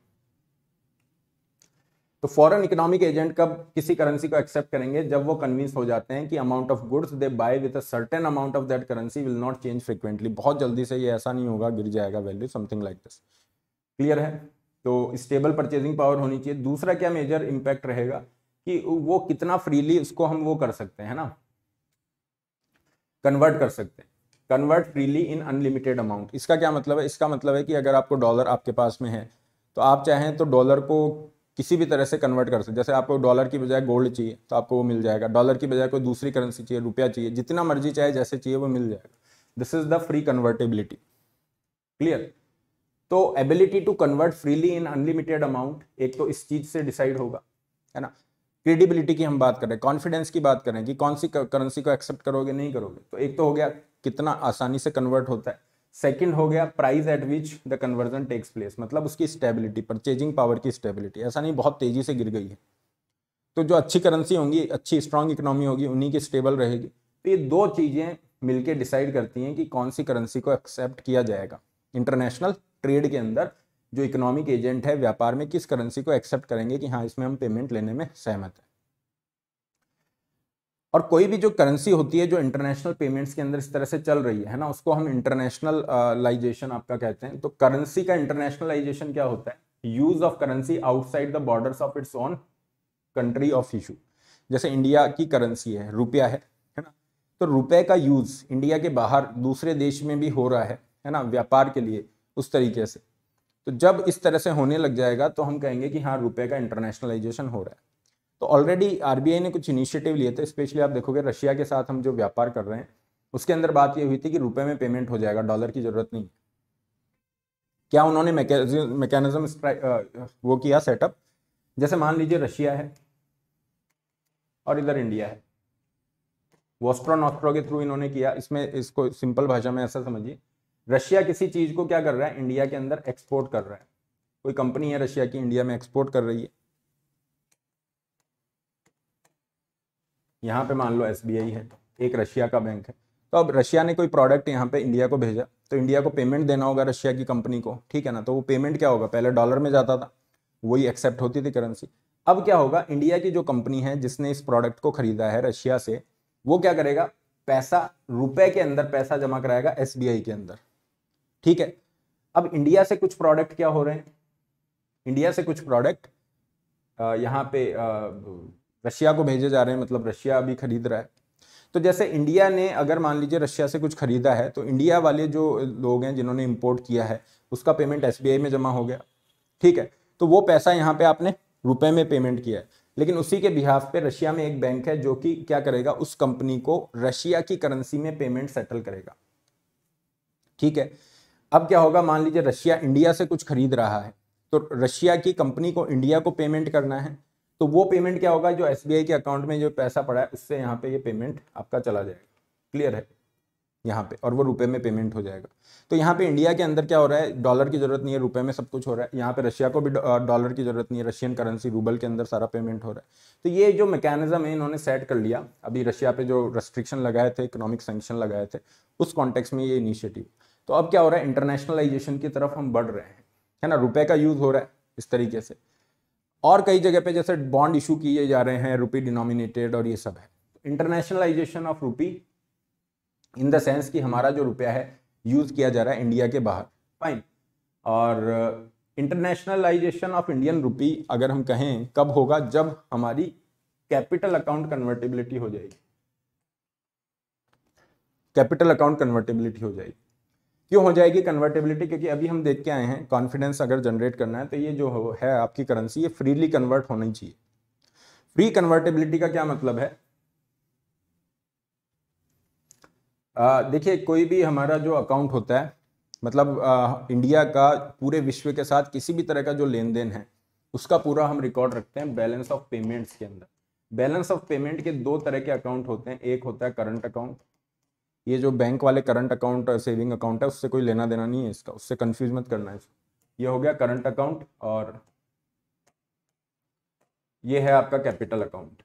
तो फॉरेन इकोनॉमिक एजेंट कब किसी करेंसी को एक्सेप्ट करेंगे जब वो कन्विंस हो जाते हैं कि amount of goods they buy with a certain amount of that currency will not change frequently बहुत जल्दी से ये ऐसा नहीं होगा गिर जाएगा value something like this clear है तो स्टेबल परचेजिंग पावर होनी चाहिए दूसरा क्या मेजर इम्पैक्ट रहेगा कि वो कितना फ्रीली उसको हम वो कर सकते हैं ना कन्वर्ट कर सकते हैं convert freely in unlimited amount इसका क्या मतलब है इसका मतलब है कि अगर आपको डॉलर आपके पास में है तो आप चाहें तो डॉलर को किसी भी तरह से कन्वर्ट कर सकते जैसे आपको डॉलर की बजाय गोल्ड चाहिए तो आपको वो मिल जाएगा डॉलर की बजाय कोई दूसरी करेंसी चाहिए रुपया चाहिए जितना मर्जी चाहे जैसे चाहिए वो मिल जाएगा this is the free convertibility clear तो ability to convert freely in unlimited amount एक तो इस चीज से डिसाइड होगा है ना क्रेडिबिलिटी की हम बात करें कॉन्फिडेंस की बात करें कि कौन सी करेंसी को एक्सेप्ट करोगे नहीं करोगे तो एक तो हो गया कितना आसानी से कन्वर्ट होता है सेकंड हो गया price at which the conversion takes place मतलब उसकी स्टेबिलिटी परचेजिंग पावर की स्टेबिलिटी ऐसा नहीं बहुत तेजी से गिर गई है तो जो अच्छी करेंसी होंगी अच्छी स्ट्रांग इकोनॉमी होगी उन्हीं की स्टेबल रहेगी तो ये दो चीज़ें मिलकर डिसाइड करती हैं कि कौन सी करेंसी को एक्सेप्ट किया जाएगा इंटरनेशनल ट्रेड के अंदर जो इकोनॉमिक एजेंट है व्यापार में किस करेंसी को एक्सेप्ट करेंगे कि हाँ इसमें हम पेमेंट लेने में सहमत हैं और कोई भी जो करेंसी होती है जो इंटरनेशनल पेमेंट्स के अंदर इस तरह से चल रही है ना उसको हम इंटरनेशनलाइजेशन uh, आपका कहते हैं तो करेंसी का इंटरनेशनलाइजेशन क्या होता है use of currency outside the border of its own country of issue जैसे इंडिया की करेंसी है रुपया है है ना तो रुपये का यूज इंडिया के बाहर दूसरे देश में भी हो रहा है है ना व्यापार के लिए उस तरीके से तो जब इस तरह से होने लग जाएगा तो हम कहेंगे कि हाँ रुपये का इंटरनेशनलाइजेशन हो रहा है तो ऑलरेडी आरबीआई ने कुछ इनिशिएटिव लिए थे स्पेशली आप देखोगे रशिया के साथ हम जो व्यापार कर रहे हैं उसके अंदर बात यह हुई थी कि रुपए में पेमेंट हो जाएगा डॉलर की जरूरत नहीं क्या उन्होंने मैकेनिज्म वो किया सेटअप जैसे मान लीजिए रशिया है और इधर इंडिया है वोस्ट्रो नॉस्ट्रो के थ्रू इन्होंने किया इसमें इसको सिंपल भाषा में ऐसा समझिए रशिया किसी चीज़ को क्या कर रहा है इंडिया के अंदर एक्सपोर्ट कर रहा है कोई कंपनी है रशिया की इंडिया में एक्सपोर्ट कर रही है यहाँ पे मान लो एस है एक रशिया का बैंक है तो अब रशिया ने कोई प्रोडक्ट यहाँ पे इंडिया को भेजा तो इंडिया को पेमेंट देना होगा रशिया की कंपनी को ठीक है ना तो वो पेमेंट क्या होगा पहले डॉलर में जाता था वही एक्सेप्ट होती थी करेंसी अब क्या होगा इंडिया की जो कंपनी है जिसने इस प्रोडक्ट को खरीदा है रशिया से वो क्या करेगा पैसा रुपए के अंदर पैसा जमा कराएगा एस के अंदर ठीक है अब इंडिया से कुछ प्रोडक्ट क्या हो रहे हैं इंडिया से कुछ प्रोडक्ट यहाँ पे रशिया को भेजे जा रहे हैं मतलब रशिया अभी खरीद रहा है तो जैसे इंडिया ने अगर मान लीजिए रशिया से कुछ खरीदा है तो इंडिया वाले जो लोग हैं जिन्होंने इम्पोर्ट किया है उसका पेमेंट एस में जमा हो गया ठीक है तो वो पैसा यहाँ पे आपने रुपए में पेमेंट किया है लेकिन उसी के बिहाफ पे रशिया में एक बैंक है जो कि क्या करेगा उस कंपनी को रशिया की करेंसी में पेमेंट सेटल करेगा ठीक है अब क्या होगा मान लीजिए रशिया इंडिया से कुछ खरीद रहा है तो रशिया की कंपनी को इंडिया को पेमेंट करना है तो वो पेमेंट क्या होगा जो एस के अकाउंट में जो पैसा पड़ा है उससे यहाँ पे ये पेमेंट आपका चला जाएगा क्लियर है यहाँ पे और वो रुपए में पेमेंट हो जाएगा तो यहाँ पे इंडिया के अंदर क्या हो रहा है डॉलर की ज़रूरत नहीं है रुपए में सब कुछ हो रहा है यहाँ पे रशिया को भी डॉलर की ज़रूरत नहीं है रशियन करेंसी रूबल के अंदर सारा पेमेंट हो रहा है तो ये जो मैकेनिज्म है इन्होंने सेट कर लिया अभी रशिया पे जो रेस्ट्रिक्शन लगाए थे इकोनॉमिक सेंक्शन लगाए थे उस कॉन्टेक्स में ये इनिशिएटिव तो अब क्या हो रहा है इंटरनेशनलाइजेशन की तरफ हम बढ़ रहे हैं है ना रुपये का यूज़ हो रहा है इस तरीके से और कई जगह पे जैसे बॉन्ड इशू किए जा रहे हैं रुपी डिनोमिनेटेड और ये सब है internationalisation of rupee in the sense कि हमारा जो रुपया है यूज़ किया जा रहा है इंडिया के बाहर फाइन और इंटरनेशनलाइजेशन ऑफ इंडियन रुपी अगर हम कहें कब होगा जब हमारी कैपिटल अकाउंट कन्वर्टेबिलिटी हो जाएगी कैपिटल अकाउंट कन्वर्टेबिलिटी हो जाएगी क्यों हो जाएगी कन्वर्टेबिलिटी क्योंकि अभी हम देख के आए हैं कॉन्फिडेंस अगर जनरेट करना है तो ये जो है आपकी करेंसी ये फ्रीली कन्वर्ट होनी चाहिए फ्री कन्वर्टेबिलिटी का क्या मतलब है देखिए कोई भी हमारा जो अकाउंट होता है मतलब आ, इंडिया का पूरे विश्व के साथ किसी भी तरह का जो लेन देन है उसका पूरा हम रिकॉर्ड रखते हैं बैलेंस ऑफ पेमेंट्स के अंदर बैलेंस ऑफ पेमेंट के दो तरह के अकाउंट होते हैं एक होता है करंट अकाउंट ये जो बैंक वाले करंट अकाउंट सेविंग अकाउंट है उससे कोई लेना देना नहीं है इसका उससे कंफ्यूज मत करना है ये हो गया करंट अकाउंट और ये है आपका कैपिटल अकाउंट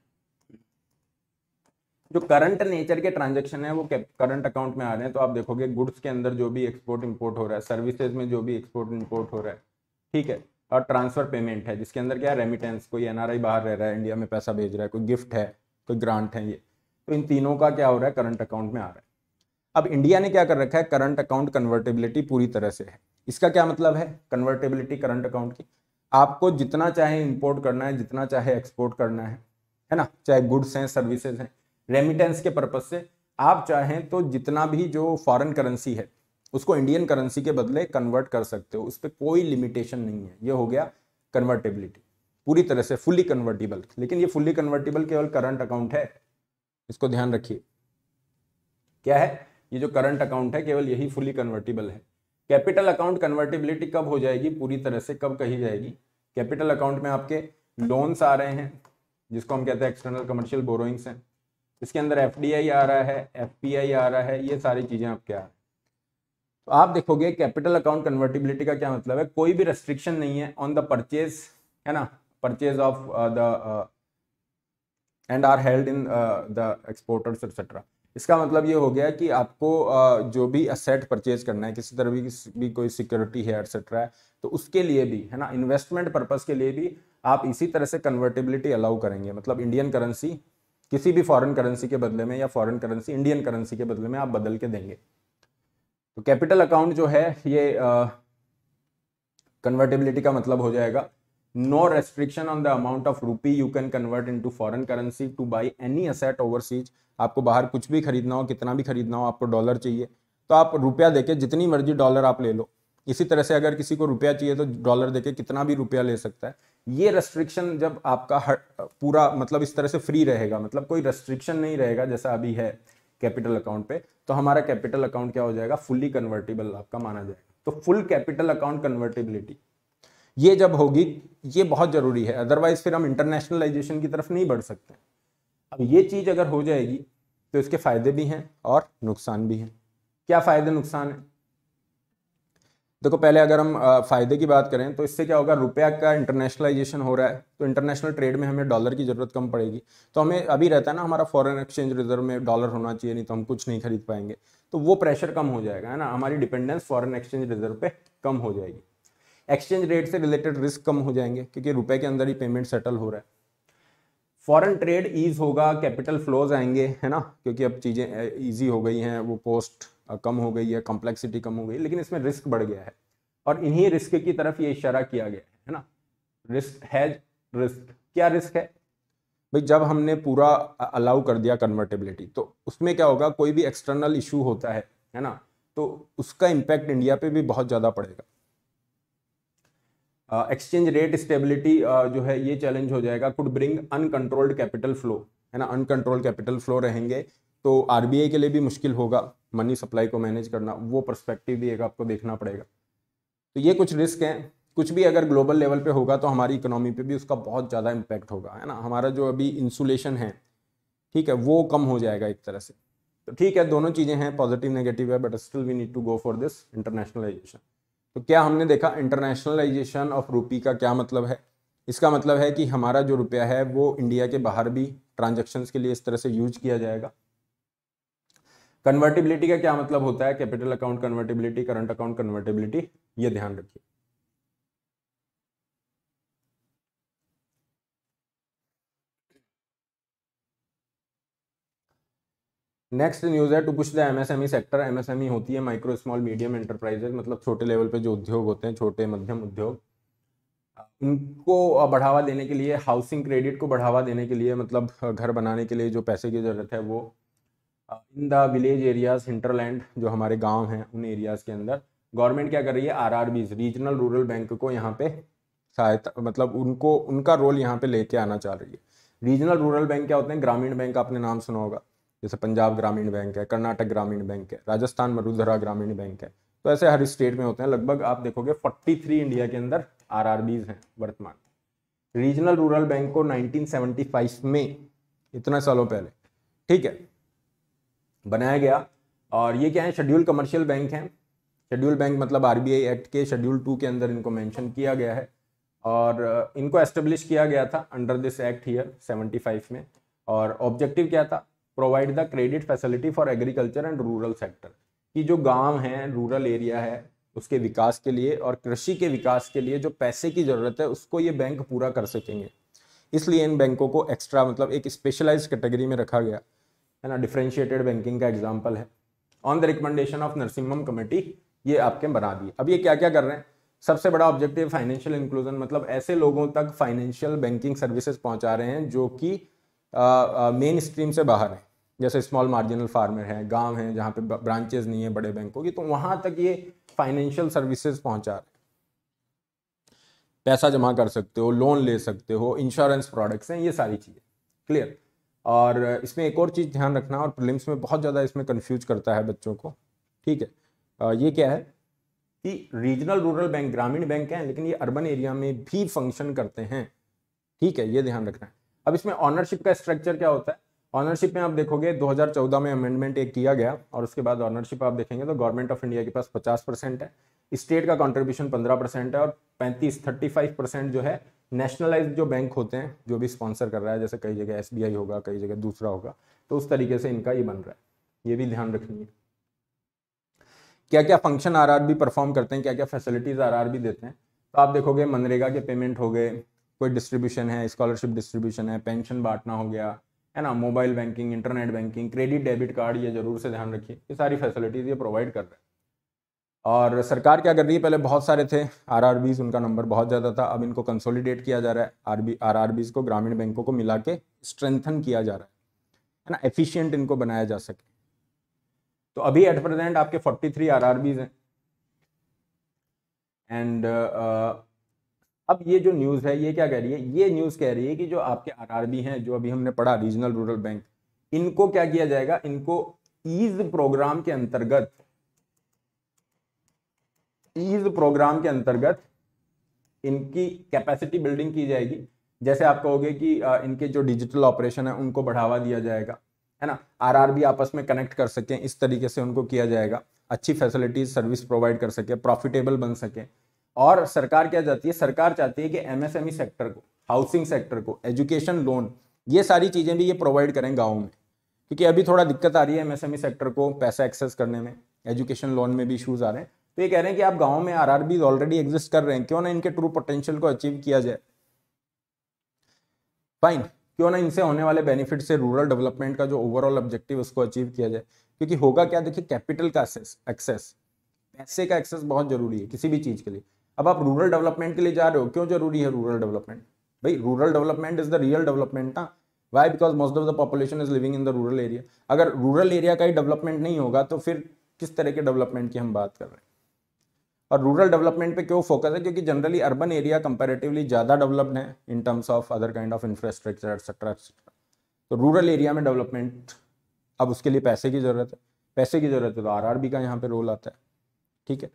जो करंट नेचर के ट्रांजेक्शन है वो करंट अकाउंट में आ रहे हैं तो आप देखोगे गुड्स के अंदर जो भी एक्सपोर्ट इंपोर्ट हो रहा है सर्विसेज में जो भी एक्सपोर्ट इंपोर्ट हो रहा है ठीक है और ट्रांसफर पेमेंट है जिसके अंदर क्या है रेमिटेंस कोई एनआरआई बाहर रह रहा है इंडिया में पैसा भेज रहा है कोई गिफ्ट है कोई ग्रांट है ये तो इन तीनों का क्या हो रहा है करंट अकाउंट में आ रहा है अब इंडिया ने क्या कर रखा है करंट अकाउंट कन्वर्टेबिलिटी पूरी तरह से है इसका क्या मतलब है कन्वर्टेबिलिटी करंट अकाउंट की आपको जितना चाहे इंपोर्ट करना है जितना चाहे एक्सपोर्ट करना है है ना चाहे गुड्स हैं सर्विसेज हैं रेमिटेंस के पर्पज से आप चाहें तो जितना भी जो फॉरेन करेंसी है उसको इंडियन करेंसी के बदले कन्वर्ट कर सकते हो उस पर कोई लिमिटेशन नहीं है ये हो गया कन्वर्टेबिलिटी पूरी तरह से फुली कन्वर्टेबल लेकिन ये फुली कन्वर्टेबल केवल करंट अकाउंट है इसको ध्यान रखिए क्या है ये जो करंट अकाउंट है केवल यही फुली कन्वर्टेबल है कैपिटल अकाउंट कन्वर्टेबिलिटी कब हो जाएगी पूरी तरह से कब कही जाएगी कैपिटल अकाउंट में आपके लोन्स आ रहे हैं जिसको हम कहते हैं एक्सटर्नल कमर्शियल बोरोइंग्स हैं इसके अंदर एफ आ रहा है एफ आ रहा है ये सारी चीज़ें आपके आ तो आप देखोगे कैपिटल अकाउंट कन्वर्टेबिलिटी का क्या मतलब है कोई भी रेस्ट्रिक्शन नहीं है ऑन द परचेज है ना purchase of the and are held in the exporters etcetera इसका मतलब ये हो गया कि आपको जो भी असेट परचेज करना है किसी तरह भी, भी कोई सिक्योरिटी है एटसेट्रा है तो उसके लिए भी है ना इन्वेस्टमेंट पर्पज के लिए भी आप इसी तरह से कन्वर्टेबिलिटी अलाउ करेंगे मतलब इंडियन करेंसी किसी भी फॉरेन करेंसी के बदले में या फॉरेन करेंसी इंडियन करेंसी के बदले में आप बदल के देंगे तो कैपिटल अकाउंट जो है ये कन्वर्टेबिलिटी का मतलब हो जाएगा no restriction on the amount of rupee you can convert into foreign currency to buy any asset overseas आपको बाहर कुछ भी खरीदना हो कितना भी खरीदना हो आपको डॉलर चाहिए तो आप रुपया देके जितनी मर्जी डॉलर आप ले लो इसी तरह से अगर किसी को रुपया चाहिए तो डॉलर देके कितना भी रुपया ले सकता है ये रेस्ट्रिक्शन जब आपका हर पूरा मतलब इस तरह से फ्री रहेगा मतलब कोई रेस्ट्रिक्शन नहीं रहेगा जैसा अभी है कैपिटल अकाउंट पे तो हमारा कैपिटल अकाउंट क्या हो जाएगा फुल्ली कन्वर्टेबल आपका माना जाएगा तो फुल कैपिटल अकाउंट कन्वर्टेबिलिटी ये जब होगी ये बहुत ज़रूरी है अदरवाइज़ फिर हम इंटरनेशनलाइजेशन की तरफ नहीं बढ़ सकते अब ये चीज़ अगर हो जाएगी तो इसके फ़ायदे भी हैं और नुकसान भी हैं क्या फ़ायदे नुकसान है देखो पहले अगर हम फ़ायदे की बात करें तो इससे क्या होगा रुपया का इंटरनेशनलाइजेशन हो रहा है तो इंटरनेशनल ट्रेड में हमें डॉलर की ज़रूरत कम पड़ेगी तो हमें अभी रहता है ना हमारा फॉरेन एक्सचेंज रिजर्व में डॉलर होना चाहिए नहीं तो हम कुछ नहीं खरीद पाएंगे तो वो प्रेशर कम हो जाएगा है ना हमारी डिपेंडेंस फॉरेन एक्सचेंज रिजर्व पे कम हो जाएगी एक्सचेंज रेट से रिलेटेड रिस्क कम हो जाएंगे क्योंकि रुपए के अंदर ही पेमेंट सेटल हो रहा है फॉरेन ट्रेड ईज होगा कैपिटल फ्लोज आएंगे है ना क्योंकि अब चीज़ें ईजी हो गई हैं वो पोस्ट कम हो गई है कॉम्प्लेक्सिटी कम हो गई लेकिन इसमें रिस्क बढ़ गया है और इन्हीं रिस्क की तरफ ये इशारा किया गया है ना रिस्क है रिस्क क्या रिस्क है भाई जब हमने पूरा अलाउ कर दिया कन्वर्टेबिलिटी तो उसमें क्या होगा कोई भी एक्सटर्नल इशू होता है है ना तो उसका इम्पैक्ट इंडिया पे भी बहुत ज़्यादा पड़ेगा एक्सचेंज रेट स्टेबिलिटी जो है ये चैलेंज हो जाएगा could bring uncontrolled capital flow है ना अनकंट्रोल्ड कैपिटल फ्लो रहेंगे तो आर के लिए भी मुश्किल होगा मनी सप्लाई को मैनेज करना वो परस्पेक्टिव भी एक आपको देखना पड़ेगा तो ये कुछ रिस्क हैं कुछ भी अगर ग्लोबल लेवल पे होगा तो हमारी इकोनॉमी पे भी उसका बहुत ज़्यादा इम्पैक्ट होगा है ना हमारा जो अभी इंसुलेशन है ठीक है वो कम हो जाएगा एक तरह से तो ठीक है दोनों चीज़ें हैं पॉजिटिव नेगेटिव है but still we need to go for this internationalisation तो क्या हमने देखा इंटरनेशनलाइजेशन ऑफ रूपी का क्या मतलब है इसका मतलब है कि हमारा जो रुपया है वो इंडिया के बाहर भी ट्रांजेक्शन्स के लिए इस तरह से यूज किया जाएगा कन्वर्टिबिलिटी का क्या मतलब होता है capital account convertibility current account convertibility ये ध्यान रखिए नेक्स्ट न्यूज़ है to push the MSME sector MSME होती है माइक्रो स्मॉल मीडियम एंटरप्राइजेज मतलब छोटे लेवल पे जो उद्योग होते हैं छोटे मध्यम उद्योग उनको बढ़ावा देने के लिए हाउसिंग क्रेडिट को बढ़ावा देने के लिए मतलब घर बनाने के लिए जो पैसे की ज़रूरत है वो in the village areas hinterland जो हमारे गाँव हैं उन एरियाज़ के अंदर गवर्नमेंट क्या कर रही है आर रीजनल रूरल बैंक को यहाँ पे सहायता मतलब उनको उनका रोल यहाँ पे लेके आना चाह रही है रीजनल रूरल बैंक क्या होते हैं ग्रामीण बैंक आपने नाम सुना होगा जैसे पंजाब ग्रामीण बैंक है कर्नाटक ग्रामीण बैंक है राजस्थान मरुधरा ग्रामीण बैंक है तो ऐसे हर स्टेट में होते हैं लगभग आप देखोगे 43 इंडिया के अंदर आर हैं वर्तमान रीजनल रूरल बैंक को 1975 में इतने सालों पहले ठीक है बनाया गया और ये क्या है शेड्यूल कमर्शियल बैंक हैं शेड्यूल बैंक मतलब आई एक्ट के शेड्यूल टू के अंदर इनको मैंशन किया गया है और इनको एस्टेब्लिश किया गया था under this act here five में और ऑब्जेक्टिव क्या था provide the credit facility for agriculture and rural sector कि जो गांव है रूरल एरिया है उसके विकास के लिए और कृषि के विकास के लिए जो पैसे की ज़रूरत है उसको ये बैंक पूरा कर सकेंगे इसलिए इन बैंकों को एक्स्ट्रा मतलब एक स्पेशलाइज कैटेगरी में रखा गया है ना डिफ्रेंशिएटेड बैंकिंग का एग्जाम्पल है on the recommendation of Narasimham committee ये आपके बना दिए अब ये क्या क्या कर रहे हैं सबसे बड़ा ऑब्जेक्टिव फाइनेंशियल इंक्लूजन मतलब ऐसे लोगों तक फाइनेंशियल बैंकिंग सर्विसेज पहुंचा रहे हैं जो कि मेन स्ट्रीम से बाहर हैं जैसे स्मॉल मार्जिनल फार्मर हैं गांव हैं जहाँ पे ब्रांचेज नहीं है बड़े बैंकों की तो वहाँ तक ये फाइनेंशियल सर्विसेज पहुँचा रहे पैसा जमा कर सकते हो लोन ले सकते हो इंश्योरेंस प्रोडक्ट्स हैं ये सारी चीज़ें क्लियर और इसमें एक और चीज़ ध्यान रखना और प्रिलिम्स में बहुत ज़्यादा इसमें कन्फ्यूज करता है बच्चों को ठीक है आ, ये क्या है कि रीजनल रूरल बैंक ग्रामीण बैंक हैं लेकिन ये अर्बन एरिया में भी फंक्शन करते हैं ठीक है ये ध्यान रखना है अब इसमें ऑनरशिप का स्ट्रक्चर क्या होता है ऑनरशिप में आप देखोगे 2014 में अमेंडमेंट एक किया गया और उसके बाद ऑनरशिप आप देखेंगे तो गवर्नमेंट ऑफ इंडिया के पास 50 परसेंट है स्टेट का कंट्रीब्यूशन 15 परसेंट है और 35 35 परसेंट जो है नेशनलाइज जो बैंक होते हैं जो भी स्पॉन्सर कर रहा है जैसे कई जगह एस होगा कई जगह दूसरा होगा तो उस तरीके से इनका ये बन रहा है ये भी ध्यान रखेंगे क्या क्या फंक्शन आर परफॉर्म करते हैं क्या क्या फैसिलिटीज़ आर देते हैं तो आप देखोगे मनरेगा के पेमेंट हो गए कोई डिस्ट्रीब्यूशन है स्कॉलरशिप डिस्ट्रीब्यूशन है पेंशन बांटना हो गया है ना mobile banking internet banking credit debit card ये जरूर से ध्यान रखिए ये सारी फैसिलिटीज़ ये प्रोवाइड कर रहे हैं और सरकार क्या कर रही है पहले बहुत सारे थे आर उनका नंबर बहुत ज़्यादा था अब इनको कंसोलिडेट किया जा रहा है आर आर को ग्रामीण बैंकों को मिला के स्ट्रेंथन किया जा रहा है है ना एफिशिएंट इनको बनाया जा सके तो अभी एट प्रेजेंट आपके 43 थ्री आर हैं एंड अब ये जो न्यूज़ है ये क्या कह रही है ये न्यूज़ कह रही है कि जो आपके आरआरबी हैं जो अभी हमने पढ़ा रीजनल रूरल बैंक इनको क्या किया जाएगा इनको ईज प्रोग्राम के अंतर्गत ईज प्रोग्राम के अंतर्गत इनकी कैपेसिटी बिल्डिंग की जाएगी जैसे आप कहोगे कि इनके जो डिजिटल ऑपरेशन है उनको बढ़ावा दिया जाएगा है ना आरआरबी आपस में कनेक्ट कर सके इस तरीके से उनको किया जाएगा अच्छी फैसिलिटीज सर्विस प्रोवाइड कर सके प्रॉफिटेबल बन सके और सरकार क्या चाहती है सरकार चाहती है कि एमएसएमई सेक्टर e को हाउसिंग सेक्टर को एजुकेशन लोन ये सारी चीज़ें भी ये प्रोवाइड करें गाँव में क्योंकि अभी थोड़ा दिक्कत आ रही है एम सेक्टर e को पैसा एक्सेस करने में एजुकेशन लोन में भी इशूज़ आ रहे हैं तो ये कह रहे हैं कि आप गाँव में आर ऑलरेडी एग्जिस्ट कर रहे हैं क्यों ना इनके ट्रू पोटेंशियल को अचीव किया जाए फाइन क्यों ना इनसे होने वाले बेनिफिट से रूरल डेवलपमेंट का जो ओवरऑल ऑब्जेक्टिव उसको अचीव किया जाए क्योंकि होगा क्या देखिए कैपिटल का एक्सेस पैसे का एक्सेस बहुत जरूरी है किसी भी चीज़ के लिए अब आप रूरल डेवलपमेंट के लिए जा रहे हो क्यों जरूरी है रूरल डेवलपमेंट भाई rural development is the real development ना why because most of the population is living in the rural area अगर रूरल एरिया का ही डेवलपमेंट नहीं होगा तो फिर किस तरह के डेवलपमेंट की हम बात कर रहे हैं और रूरल डेवलपमेंट पे क्यों फोकस है क्योंकि जनरली अर्बन एरिया कंपेरेटिवली ज़्यादा डेवलप्ड है in terms of other kind of infrastructure etcetera etcetera तो रूरल एरिया में डेवलपमेंट अब उसके लिए पैसे की ज़रूरत है पैसे की ज़रूरत है तो आर का यहाँ पर रोल आता है ठीक है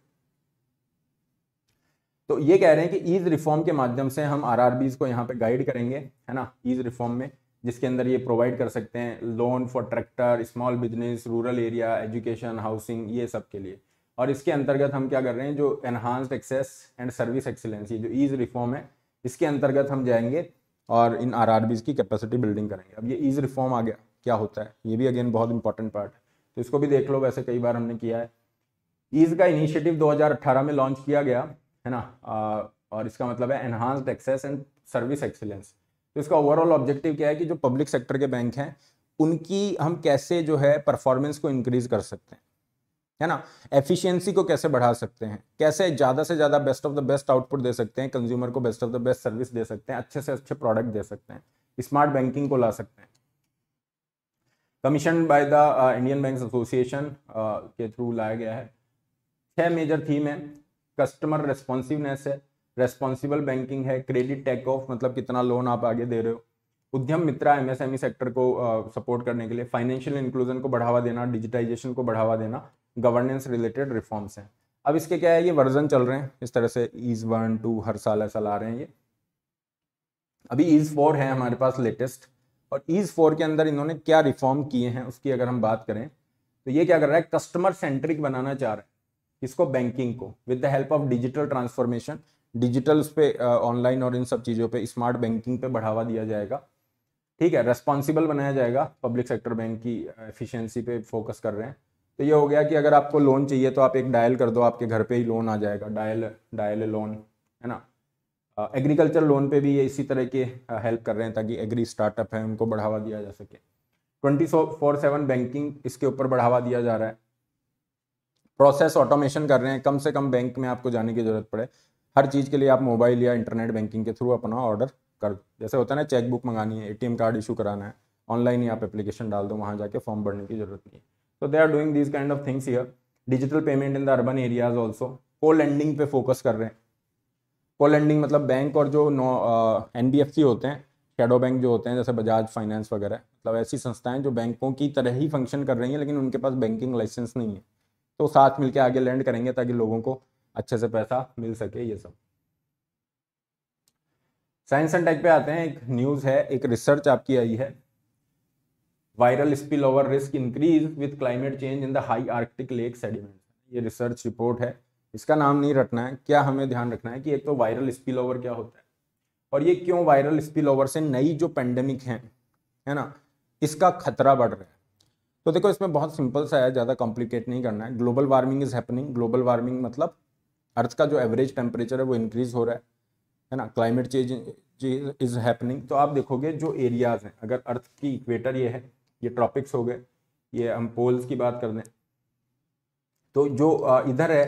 तो ये कह रहे हैं कि ईज रिफॉर्म के माध्यम से हम आर को यहाँ पे गाइड करेंगे है ना ईज रिफॉर्म में जिसके अंदर ये प्रोवाइड कर सकते हैं loan for tractor small business rural area education housing ये सब के लिए और इसके अंतर्गत हम क्या कर रहे हैं जो enhanced access and service excellence ये जो ईज रिफॉर्म है इसके अंतर्गत हम जाएंगे और इन आर की कैपेसिटी बिल्डिंग करेंगे अब ये ईज रिफॉर्म आ गया क्या होता है ये भी अगेन बहुत इंपॉर्टेंट पार्ट है तो इसको भी देख लो वैसे कई बार हमने किया है ईज का इनिशिएटिव 2018 में लॉन्च किया गया है ना और इसका मतलब है enhanced access and service excellence तो इसका ओवरऑल ऑब्जेक्टिव क्या है कि जो पब्लिक सेक्टर के बैंक हैं उनकी हम कैसे जो है परफॉर्मेंस को इंक्रीज कर सकते हैं है ना एफिशिएंसी को कैसे बढ़ा सकते हैं कैसे ज़्यादा से ज़्यादा best of the best output दे सकते हैं कंज्यूमर को best of the best service दे सकते हैं अच्छे से अच्छे प्रोडक्ट दे सकते हैं स्मार्ट बैंकिंग को ला सकते हैं commission by the Indian bank association के थ्रू लाया गया है छह मेजर थीम है कस्टमर रेस्पॉन्सिवनेस है रेस्पॉन्सिबल बैंकिंग है क्रेडिट टेक ऑफ मतलब कितना लोन आप आगे दे रहे हो उद्यम मित्रा एमएसएमई सेक्टर को सपोर्ट करने के लिए फाइनेंशियल इंक्लूजन को बढ़ावा देना डिजिटाइजेशन को बढ़ावा देना गवर्नेंस रिलेटेड रिफॉर्म्स हैं अब इसके क्या है ये वर्जन चल रहे हैं इस तरह से ईज वन टू हर साल ऐसा ला रहे हैं ये अभी ईज फोर है हमारे पास लेटेस्ट और ईज फोर के अंदर इन्होंने क्या रिफॉर्म किए हैं उसकी अगर हम बात करें तो ये क्या कर रहा है कस्टमर सेंट्रिक बनाना चाह रहे हैं किसको बैंकिंग को with the help of digital transformation digital पे ऑनलाइन और इन सब चीज़ों पे स्मार्ट बैंकिंग पे बढ़ावा दिया जाएगा ठीक है रेस्पॉन्सिबल बनाया जाएगा पब्लिक सेक्टर बैंक की एफिशिएंसी पे फोकस कर रहे हैं तो ये हो गया कि अगर आपको लोन चाहिए तो आप एक डायल कर दो आपके घर पे ही लोन आ जाएगा डायल डायल लोन है ना एग्रीकल्चर लोन पे भी ये इसी तरह के हेल्प कर रहे हैं ताकि एग्री स्टार्टअप है उनको बढ़ावा दिया जा सके ट्वेंटी फोर सेवन बैंकिंग इसके ऊपर बढ़ावा दिया जा रहा है प्रोसेस ऑटोमेशन कर रहे हैं कम से कम बैंक में आपको जाने की ज़रूरत पड़े हर चीज़ के लिए आप मोबाइल या इंटरनेट बैंकिंग के थ्रू अपना ऑर्डर कर जैसे होता है ना चेकबुक मंगानी है एटीएम कार्ड इशू कराना है ऑनलाइन ही आप एप्लीकेशन डाल दो वहाँ जाके फॉर्म भरने की जरूरत नहीं है तो they are doing this kind of things here digital payment in the urban areas also co-lending पे फोकस कर रहे हैं को लैंडिंग मतलब बैंक और जो नो एन डी एफ सी होते हैं शेडो बैंक जो होते हैं जैसे बजाज फाइनेंस वगैरह मतलब ऐसी संस्थाएं जो बैंकों की तरह ही फंक्शन कर रही हैं लेकिन उनके पास बैंकिंग लाइसेंस नहीं है तो साथ मिलकर आगे लैंड करेंगे ताकि लोगों को अच्छे से पैसा मिल सके ये सब साइंस एंड टेक पे आते हैं एक न्यूज़ है एक रिसर्च आपकी आई है viral spill over risk increase with climate change in the high Arctic lake sediment ये रिसर्च रिपोर्ट है इसका नाम नहीं रखना है क्या हमें ध्यान रखना है कि एक तो वायरल स्पिल ओवर क्या होता है और ये क्यों वायरल स्पिल ओवर से नई जो पेंडेमिक है है ना इसका खतरा बढ़ रहा है तो देखो इसमें बहुत सिंपल सा है ज़्यादा कॉम्प्लिकेट नहीं करना है global warming is happening global warming मतलब अर्थ का जो एवरेज टेम्परेचर है वो इंक्रीज़ हो रहा है है ना क्लाइमेट चेंज चीज इज़ हैपनिंग तो आप देखोगे जो एरियाज़ हैं अगर अर्थ की इक्वेटर ये है ये ट्रॉपिक्स हो गए ये हम पोल्स की बात कर दें तो जो इधर है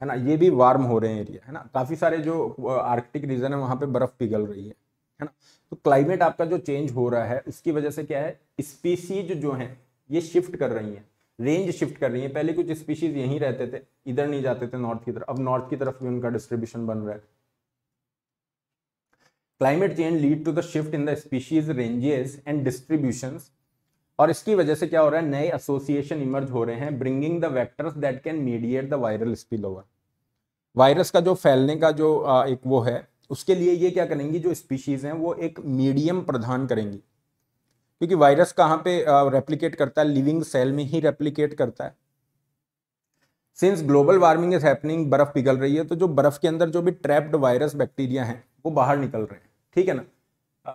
है ना ये भी वार्म हो रहे हैं एरिया है ना काफ़ी सारे जो आर्कटिक रीजन है वहाँ पे बर्फ़ पिघल रही है है ना तो क्लाइमेट आपका जो चेंज हो रहा है उसकी वजह से क्या है स्पीसीज जो जो है ये शिफ्ट कर रही है रेंज शिफ्ट कर रही है पहले कुछ स्पीशीज यहीं रहते थे इधर नहीं जाते थे नॉर्थ की तरफ अब नॉर्थ की तरफ भी उनका डिस्ट्रीब्यूशन बन रहा है climate change lead to the shift in the species ranges and distribution और इसकी वजह से क्या हो रहा है नए एसोसिएशन इमर्ज हो रहे हैं bringing the vectors that can mediate the viral spill virus का जो फैलने का जो एक वो है उसके लिए ये क्या करेंगी जो स्पीशीज़ हैं वो एक मीडियम प्रदान करेंगी क्योंकि वायरस कहाँ पे रेप्लीकेट करता है लिविंग सेल में ही रेप्लीकेट करता है since global warming is happening बर्फ पिघल रही है तो जो बर्फ के अंदर जो भी ट्रैप्ड वायरस बैक्टीरिया हैं वो बाहर निकल रहे हैं ठीक है ना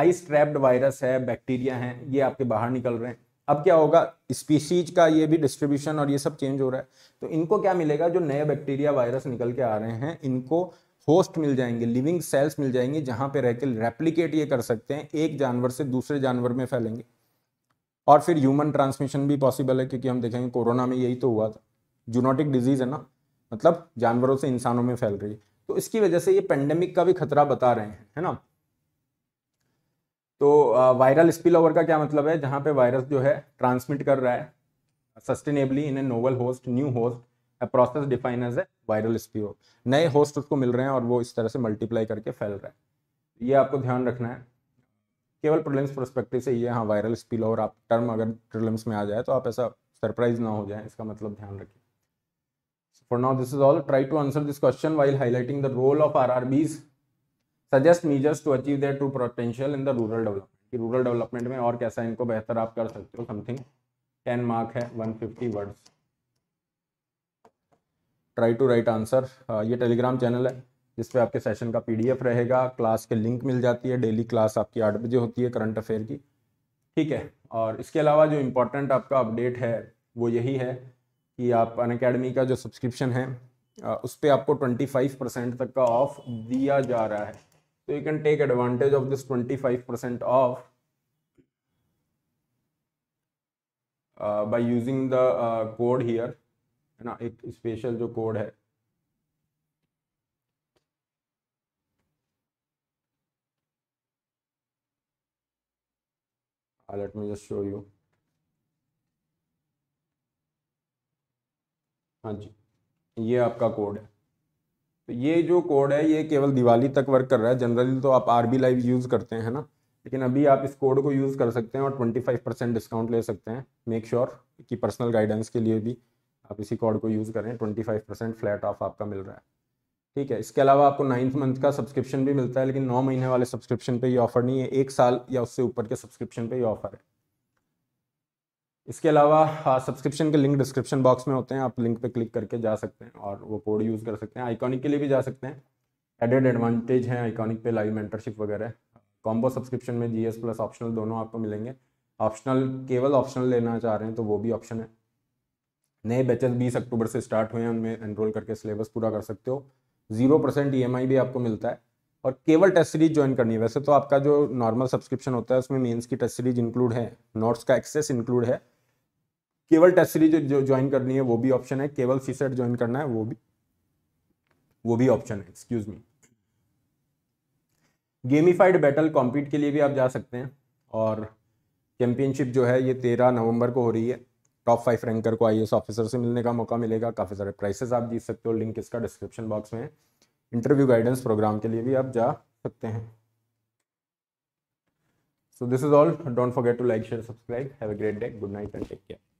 आइस ट्रैप्ड वायरस है बैक्टीरिया हैं ये आपके बाहर निकल रहे हैं अब क्या होगा स्पीशीज का ये भी डिस्ट्रीब्यूशन और ये सब चेंज हो रहा है तो इनको क्या मिलेगा जो नए बैक्टीरिया वायरस निकल के आ रहे हैं इनको होस्ट मिल जाएंगे लिविंग सेल्स मिल जाएंगे जहाँ पे रहकर रेप्लीकेट ये कर सकते हैं एक जानवर से दूसरे जानवर में फैलेंगे और फिर ह्यूमन ट्रांसमिशन भी पॉसिबल है क्योंकि हम देखेंगे कोरोना में यही तो हुआ था जूनोटिक डिजीज़ है ना मतलब जानवरों से इंसानों में फैल रही है तो इसकी वजह से ये पेंडेमिक का भी खतरा बता रहे हैं है ना तो वायरल स्पिल ओवर का क्या मतलब है जहाँ पे वायरस जो है ट्रांसमिट कर रहा है sustainably in a novel host new host process define as a viral spillover नए होस्ट हम्म। उसको मिल रहे हैं और वो इस तरह से मल्टीप्लाई करके फैल रहा है ये आपको ध्यान रखना है केवल प्रिलिम्स प्रोस्पेक्टिव से ये हाँ वायरल स्पीलो और आप टर्म अगर प्रिलिम्स में आ जाए तो आप ऐसा सरप्राइज ना हो जाए इसका मतलब ध्यान रखिए for now this is all try to answer this question while highlighting the role of R R Bs suggest measures to achieve their true potential in the rural development rural development में और कैसा इनको बेहतर आप कर सकते हो something ten mark है one fifty words try to write answer हाँ, ये टेलीग्राम चैनल है जिस पे आपके सेशन का पीडीएफ रहेगा क्लास के लिंक मिल जाती है डेली क्लास आपकी आठ बजे होती है करंट अफेयर की ठीक है और इसके अलावा जो इम्पोर्टेंट आपका अपडेट है वो यही है कि आप अन का जो सब्सक्रिप्शन है उस पर आपको ट्वेंटी फाइव परसेंट तक का ऑफ दिया जा रहा है तो you can take advantage of this twenty five percent off by using the code here है ना एक स्पेशल जो कोड है let me just show you हाँ जी ये आपका कोड है तो ये जो कोड है ये केवल दिवाली तक वर्क कर रहा है जनरली तो आप आर बी लाइव यूज़ करते हैं ना लेकिन अभी आप इस कोड को यूज़ कर सकते हैं और 25 परसेंट डिस्काउंट ले सकते हैं मेक श्योर sure कि पर्सनल गाइडेंस के लिए भी आप इसी कोड को यूज़ करें twenty five percent flat off आपका मिल रहा है ठीक है इसके अलावा आपको नाइन्थ मंथ का सब्सक्रिप्शन भी मिलता है लेकिन नौ महीने वाले सब्सक्रिप्शन पे ये ऑफर नहीं है एक साल या उससे ऊपर के सब्सक्रिप्शन पे ये ऑफर है इसके अलावा सब्सक्रिप्शन हाँ, के लिंक डिस्क्रिप्शन बॉक्स में होते हैं आप लिंक पे क्लिक करके जा सकते हैं और वो कोड यूज़ कर सकते हैं आइकॉनिक के लिए भी जा सकते हैं एडेड एडवांटेज हैं आइकॉनिक पे लाइव मेंटरशिप वगैरह कॉम्बो सब्सक्रिप्शन में जी प्लस ऑप्शनल दोनों आपको मिलेंगे ऑप्शनल केवल ऑप्शनल लेना चाह रहे हैं तो वो भी ऑप्शन है नए बैचेस बीस अक्टूबर से स्टार्ट हुए हैं उनमें एनरोल करके सिलेबस पूरा कर सकते हो जीरो परसेंट ई भी आपको मिलता है और केवल टेस्ट सीरीज ज्वाइन करनी है वैसे तो आपका जो नॉर्मल सब्सक्रिप्शन होता है उसमें मेंस की टेस्ट सीरीज इंक्लूड है नोट्स का एक्सेस इंक्लूड है केवल टेस्ट सीरीज जो ज्वाइन करनी है वो भी ऑप्शन है केवल फी सेट ज्वाइन करना है वो भी वो भी ऑप्शन है excuse me gamified battle compete के लिए भी आप जा सकते हैं और चैंपियनशिप जो है ये तेरह नवंबर को हो रही है टॉप फाइव रैंकर को आई ऑफिसर से मिलने का मौका मिलेगा काफ़ी सारे प्राइसेस आप जीत सकते हो लिंक इसका डिस्क्रिप्शन बॉक्स में इंटरव्यू गाइडेंस प्रोग्राम के लिए भी आप जा सकते हैं so this is all don't forget to like share subscribe have a great day good night and take care